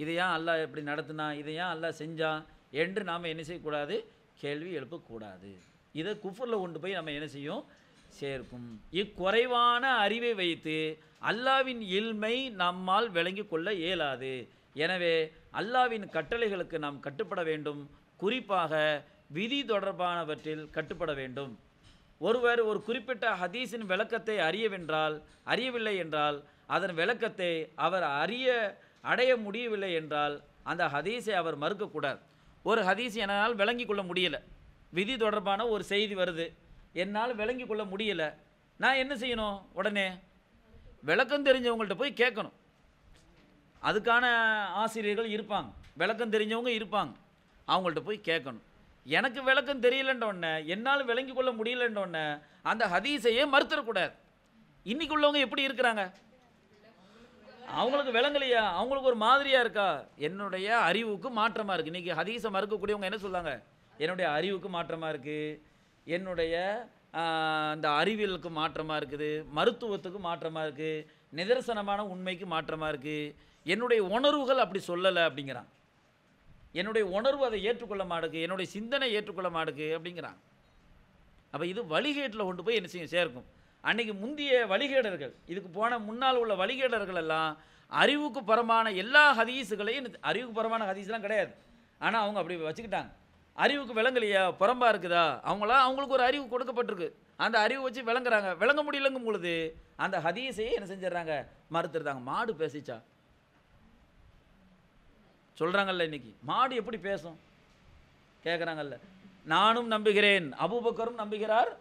இதை ஏன் அல்லா எப்படி நடத்தினா இதை ஏன் அல்லா செஞ்சா என்று நாம் என்ன செய்யக்கூடாது கேள்வி எழுப்பக்கூடாது இதை குஃபரில் கொண்டு போய் நம்ம என்ன செய்யும் சேர்க்கும் இக்குறைவான அறிவை வைத்து அல்லாவின் இல்மை நம்மால் விளங்கி கொள்ள இயலாது எனவே அல்லாவின் கட்டளைகளுக்கு நாம் கட்டுப்பட வேண்டும் குறிப்பாக விதி தொடர்பானவற்றில் கட்டுப்பட வேண்டும் ஒருவர் ஒரு குறிப்பிட்ட ஹதீஸின் விளக்கத்தை அறியவென்றால் அறியவில்லை என்றால் அதன் விளக்கத்தை அவர் அறிய அடைய முடியவில்லை என்றால் அந்த ஹதீஸை அவர் மறுக்கக்கூடாது ஒரு ஹதீஸ் என்னால் விளங்கி கொள்ள முடியலை விதி தொடர்பான ஒரு செய்தி வருது என்னால் விளங்கி கொள்ள முடியலை நான் என்ன செய்யணும் உடனே விளக்கம் தெரிஞ்சவங்கள்ட்ட போய் கேட்கணும் அதுக்கான ஆசிரியர்கள் இருப்பாங்க விளக்கம் தெரிஞ்சவங்க இருப்பாங்க அவங்கள்ட்ட போய் கேட்கணும் எனக்கு விளக்கம் தெரியலன்றோடனே என்னால் விளங்கி கொள்ள முடியலன்றோடனே அந்த ஹதீஸையே மறுத்தரக்கூடாது இன்றைக்கி உள்ளவங்க எப்படி இருக்கிறாங்க அவங்களுக்கு விளங்கலையா அவங்களுக்கு ஒரு மாதிரியாக இருக்கா என்னுடைய அறிவுக்கு மாற்றமாக இருக்குது இன்றைக்கி ஹதீஸை மறுக்கக்கூடியவங்க என்ன சொல்லாங்க என்னுடைய அறிவுக்கு மாற்றமாக இருக்குது என்னுடைய இந்த அறிவியலுக்கு மாற்றமாக இருக்குது மருத்துவத்துக்கு மாற்றமாக இருக்குது நிதர்சனமான உண்மைக்கு மாற்றமாக இருக்குது என்னுடைய உணர்வுகள் அப்படி சொல்லலை அப்படிங்கிறான் என்னுடைய உணர்வு அதை ஏற்றுக்கொள்ள மாட்டுக்கு என்னுடைய சிந்தனை ஏற்றுக்கொள்ள மாட்டுக்கு அப்படிங்கிறான் அப்போ இது வழிகேட்டில் கொண்டு போய் என்ன செய்யும் சேர்க்கும் அன்றைக்கி முந்தைய வழிகேடர்கள் இதுக்கு போன முன்னால் உள்ள வழிகேடர்கள் எல்லாம் அறிவுக்கு பரமான எல்லா ஹதீஸுகளையும் அறிவுக்கு பரமான ஹதீஸ்லாம் கிடையாது ஆனால் அவங்க அப்படி வச்சுக்கிட்டாங்க அறிவுக்கு விளங்கலையா புறம்பா இருக்குதா அவங்களா அவங்களுக்கு ஒரு அறிவு கொடுக்கப்பட்டிருக்கு அந்த அறிவு வச்சு விளங்குறாங்க விளங்க முடியலங்கும் பொழுது அந்த ஹதீஸையே என்ன செஞ்சிடறாங்க மறுத்துடுறாங்க மாடு பேசிச்சா சொல்கிறாங்கல்ல இன்னைக்கு மாடு எப்படி பேசும் கேட்குறாங்கல்ல நானும் நம்புகிறேன் அபூபக்கரும் நம்புகிறார்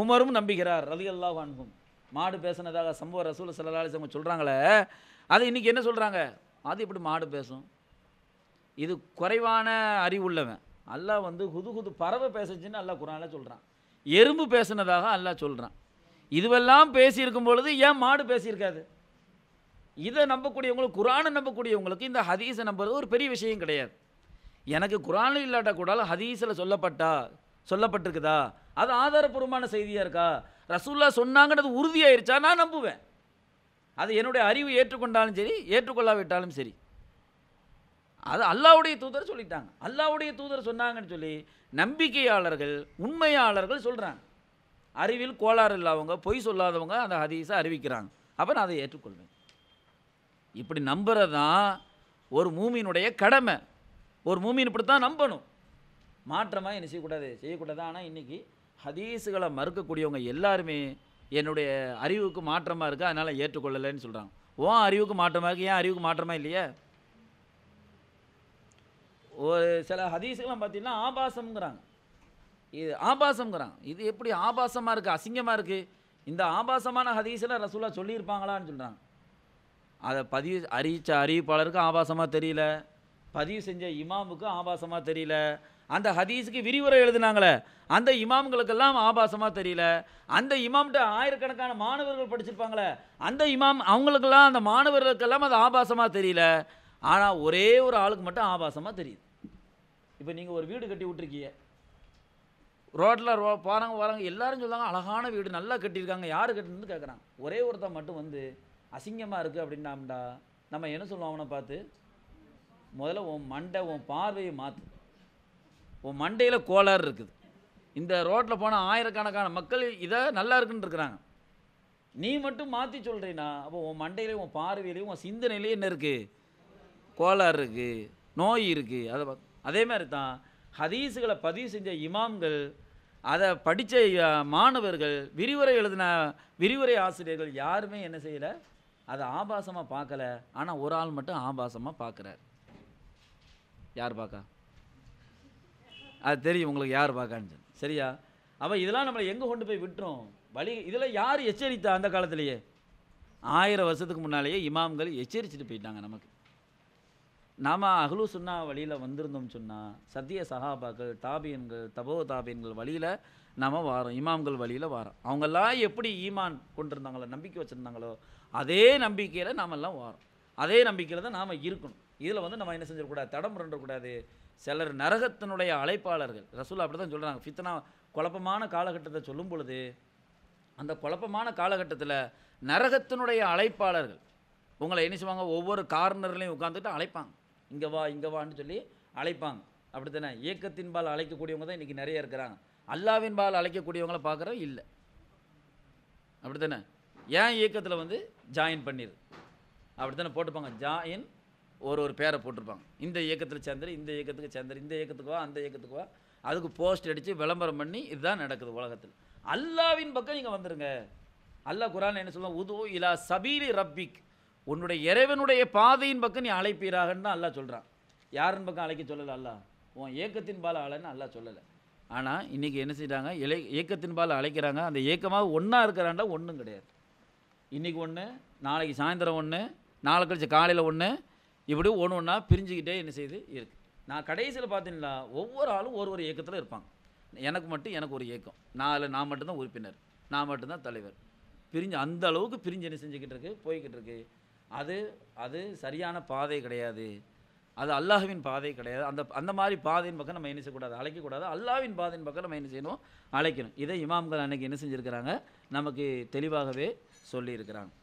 உமரும் நம்புகிறார் ரதி அல்லாஹ் அன்பும் மாடு பேசுனதாக சம்பவ ரசூல் சல்லாஸ் அவங்க சொல்கிறாங்களே அது இன்றைக்கி என்ன சொல்கிறாங்க அது எப்படி மாடு பேசும் இது குறைவான அறிவுள்ளவன் அல்லாஹ் வந்து குது குது பறவை பேசுச்சுன்னு அல்லாஹ் குரானில் சொல்கிறான் எறும்பு பேசுனதாக அல்லாஹ் சொல்கிறான் இதுவெல்லாம் பேசியிருக்கும் பொழுது ஏன் மாடு பேசியிருக்காது இதை நம்பக்கூடியவங்களுக்கு குரானை நம்பக்கூடியவங்களுக்கு இந்த ஹதீஸை நம்புறது ஒரு பெரிய விஷயம் கிடையாது எனக்கு குரானில் இல்லாட்டா கூடாலும் ஹதீஸில் சொல்லப்பட்டா சொல்லப்பட்டிருக்குதா அது ஆதாரப்பூர்வமான செய்தியாக இருக்கா ரசூல்லா சொன்னாங்கன்றது உறுதியாயிருச்சா நான் நம்புவேன் அது என்னுடைய அறிவு ஏற்றுக்கொண்டாலும் சரி ஏற்றுக்கொள்ளாவிட்டாலும் சரி அது அல்லாவுடைய தூதர் சொல்லிட்டாங்க அல்லாவுடைய தூதர் சொன்னாங்கன்னு சொல்லி நம்பிக்கையாளர்கள் உண்மையாளர்கள் சொல்கிறாங்க அறிவில் கோளாறு இல்லாதவங்க பொய் சொல்லாதவங்க அந்த ஹதீஸை அறிவிக்கிறாங்க அப்போ நான் அதை ஏற்றுக்கொள்வேன் இப்படி நம்புறது தான் ஒரு மூமியினுடைய கடமை ஒரு மூமின் இப்படி தான் நம்பணும் மாற்றமாக என்ன செய்யக்கூடாது செய்யக்கூடாது ஆனால் இன்றைக்கி ஹதீஸுகளை மறுக்கக்கூடியவங்க எல்லாருமே என்னுடைய அறிவுக்கு மாற்றமாக இருக்குது அதனால் ஏற்றுக்கொள்ளலைன்னு சொல்கிறாங்க ஓ அறிவுக்கு மாற்றமாக இருக்குது ஏன் அறிவுக்கு மாற்றமாக இல்லையே ஒரு சில ஹதீஸுக்கெல்லாம் பார்த்தீங்கன்னா ஆபாசம்ங்கிறாங்க இது ஆபாசம்ங்கிறாங்க இது எப்படி ஆபாசமாக இருக்குது அசிங்கமாக இருக்குது இந்த ஆபாசமான ஹதீஸில் ரசூலாக சொல்லியிருப்பாங்களான்னு சொல்கிறாங்க அதை பதிவு அறிவித்த அறிவிப்பாளருக்கு ஆபாசமாக தெரியல பதிவு செஞ்ச இமாமுக்கு ஆபாசமாக தெரியல அந்த ஹதீஸுக்கு விரிவுரை எழுதினாங்களே அந்த இமாம்களுக்கெல்லாம் ஆபாசமாக தெரியல அந்த இமாம்கிட்ட ஆயிரக்கணக்கான மாணவர்கள் படிச்சிருப்பாங்களே அந்த இமாம் அவங்களுக்கெல்லாம் அந்த மாணவர்களுக்கெல்லாம் அது ஆபாசமாக தெரியல ஆனால் ஒரே ஒரு ஆளுக்கு மட்டும் ஆபாசமாக தெரியுது இப்போ நீங்கள் ஒரு வீடு கட்டி விட்ருக்கீங்க ரோட்டில் ரோ போகிறாங்க வராங்க எல்லாரும் சொல்லுவாங்க அழகான வீடு நல்லா கட்டியிருக்காங்க யார் கட்டினு கேட்குறாங்க ஒரே ஒருத்தன் மட்டும் வந்து அசிங்கமாக இருக்குது அப்படின்னாம்டா நம்ம என்ன சொல்லுவோம் அவனை பார்த்து முதல்ல உன் மண்டை உன் பார்வையை மாற்று உன் மண்டையில் கோளாறு இருக்குது இந்த ரோட்டில் போனால் ஆயிரக்கணக்கான மக்கள் இதை நல்லா இருக்குன்னு இருக்கிறாங்க நீ மட்டும் மாற்றி சொல்கிறீனா அப்போ உன் மண்டையிலையும் உன் பார்வையிலையும் உன் சிந்தனையிலையும் என்ன இருக்குது கோளாறு இருக்குது நோய் இருக்குது அதை பார்த்து அதே மாதிரி தான் ஹதீஸுகளை பதிவு செஞ்ச இமாம்கள் அதை படித்த மாணவர்கள் விரிவுரை எழுதின விரிவுரை ஆசிரியர்கள் யாருமே என்ன செய்யலை அதை ஆபாசமாக பார்க்கல ஆனால் ஒரு ஆள் மட்டும் ஆபாசமாக பார்க்குறார் யார் பார்க்கா அது தெரியும் உங்களுக்கு யார் பார்க்கான்னு சரியா அப்போ இதெல்லாம் நம்மளை எங்கே கொண்டு போய் விட்டுரும் வழி இதில் யார் எச்சரித்தா அந்த காலத்திலேயே ஆயிரம் வருஷத்துக்கு முன்னாலேயே இமாம்கள் எச்சரிச்சுட்டு போயிட்டாங்க நமக்கு நாம் அகலு சுன்னா வழியில் வந்திருந்தோம் சொன்னால் சத்திய சஹாபாக்கள் தாபியன்கள் தபோ தாபியன்கள் வழியில் நாம் வாரோம் இமாம்கள் வழியில் வாரோம் அவங்கெல்லாம் எப்படி ஈமான் கொண்டிருந்தாங்களோ நம்பிக்கை வச்சுருந்தாங்களோ அதே நம்பிக்கையில் நாமெல்லாம் வாரோம் அதே நம்பிக்கையில் தான் நாம் இருக்கணும் இதில் வந்து நம்ம என்ன செஞ்சிடக்கூடாது தடம் ரெண்டக்கூடாது சிலர் நரகத்தினுடைய அழைப்பாளர்கள் ரசூல் அப்படி தான் சொல்கிறாங்க ஃபித்னா குழப்பமான காலகட்டத்தை சொல்லும் பொழுது அந்த குழப்பமான காலகட்டத்தில் நரகத்தினுடைய அழைப்பாளர்கள் உங்களை என்ன செய்வாங்க ஒவ்வொரு கார்னர்லேயும் உட்காந்துட்டு அழைப்பாங்க இங்கே வா இங்கே வான்னு சொல்லி அழைப்பாங்க அப்படி தானே இயக்கத்தின் பால் அழைக்கக்கூடியவங்க தான் இன்றைக்கி நிறைய இருக்கிறாங்க அல்லாவின் பால் அழைக்கக்கூடியவங்கள பார்க்குறோம் இல்லை அப்படி தானே ஏன் இயக்கத்தில் வந்து ஜாயின் பண்ணிடு அப்படி தானே போட்டுப்பாங்க ஜாயின் ஒரு ஒரு பேரை போட்டிருப்பாங்க இந்த இயக்கத்தில் சேர்ந்துரு இந்த இயக்கத்துக்கு சேர்ந்துரு இந்த இயக்கத்துக்கு வா அந்த இயக்கத்துக்கு வா அதுக்கு போஸ்ட் அடித்து விளம்பரம் பண்ணி இதுதான் நடக்குது உலகத்தில் அல்லாவின் பக்கம் நீங்கள் வந்துடுங்க அல்லாஹ் குரான் என்ன சொல்லுவாங்க உதுவு இலா சபீலி ரப்பிக் உன்னுடைய இறைவனுடைய பாதையின் பக்கம் நீ அழைப்பீராகன்னு தான் அல்லா சொல்கிறான் யாரின் பக்கம் அழைக்க சொல்லலை அல்லா உன் ஏக்கத்தின் பால் அழைன்னு அல்லா சொல்லலை ஆனால் இன்றைக்கி என்ன செய்கிறாங்க இலை ஏக்கத்தின் பால் அழைக்கிறாங்க அந்த ஏக்கமாக ஒன்றா இருக்கிறாண்டா ஒன்றும் கிடையாது இன்றைக்கி ஒன்று நாளைக்கு சாயந்தரம் ஒன்று நாளை கழிச்சு காலையில் ஒன்று இப்படி ஒன்று ஒன்றா பிரிஞ்சுக்கிட்டே என்ன செய்யுது இருக்குது நான் கடைசியில் பார்த்தீங்களா ஒவ்வொரு ஆளும் ஒரு ஒரு இயக்கத்தில் இருப்பாங்க எனக்கு மட்டும் எனக்கு ஒரு இயக்கம் நான் நான் மட்டும்தான் உறுப்பினர் நான் மட்டும்தான் தலைவர் பிரிஞ்சு அந்த அளவுக்கு பிரிஞ்சு என்ன செஞ்சுக்கிட்டு இருக்கு போய்கிட்டு இருக்குது அது அது சரியான பாதை கிடையாது அது அல்லாஹுவின் பாதை கிடையாது அந்த அந்த மாதிரி பாதையின் பக்கம் நம்ம என்ன செய்யக்கூடாது அழைக்கக்கூடாது அல்லாவின் பாதையின் பக்கம் நம்ம என்ன செய்யணும் அழைக்கணும் இதை இமாம்கள் அன்னைக்கு என்ன செஞ்சுருக்கிறாங்க நமக்கு தெளிவாகவே சொல்லியிருக்கிறாங்க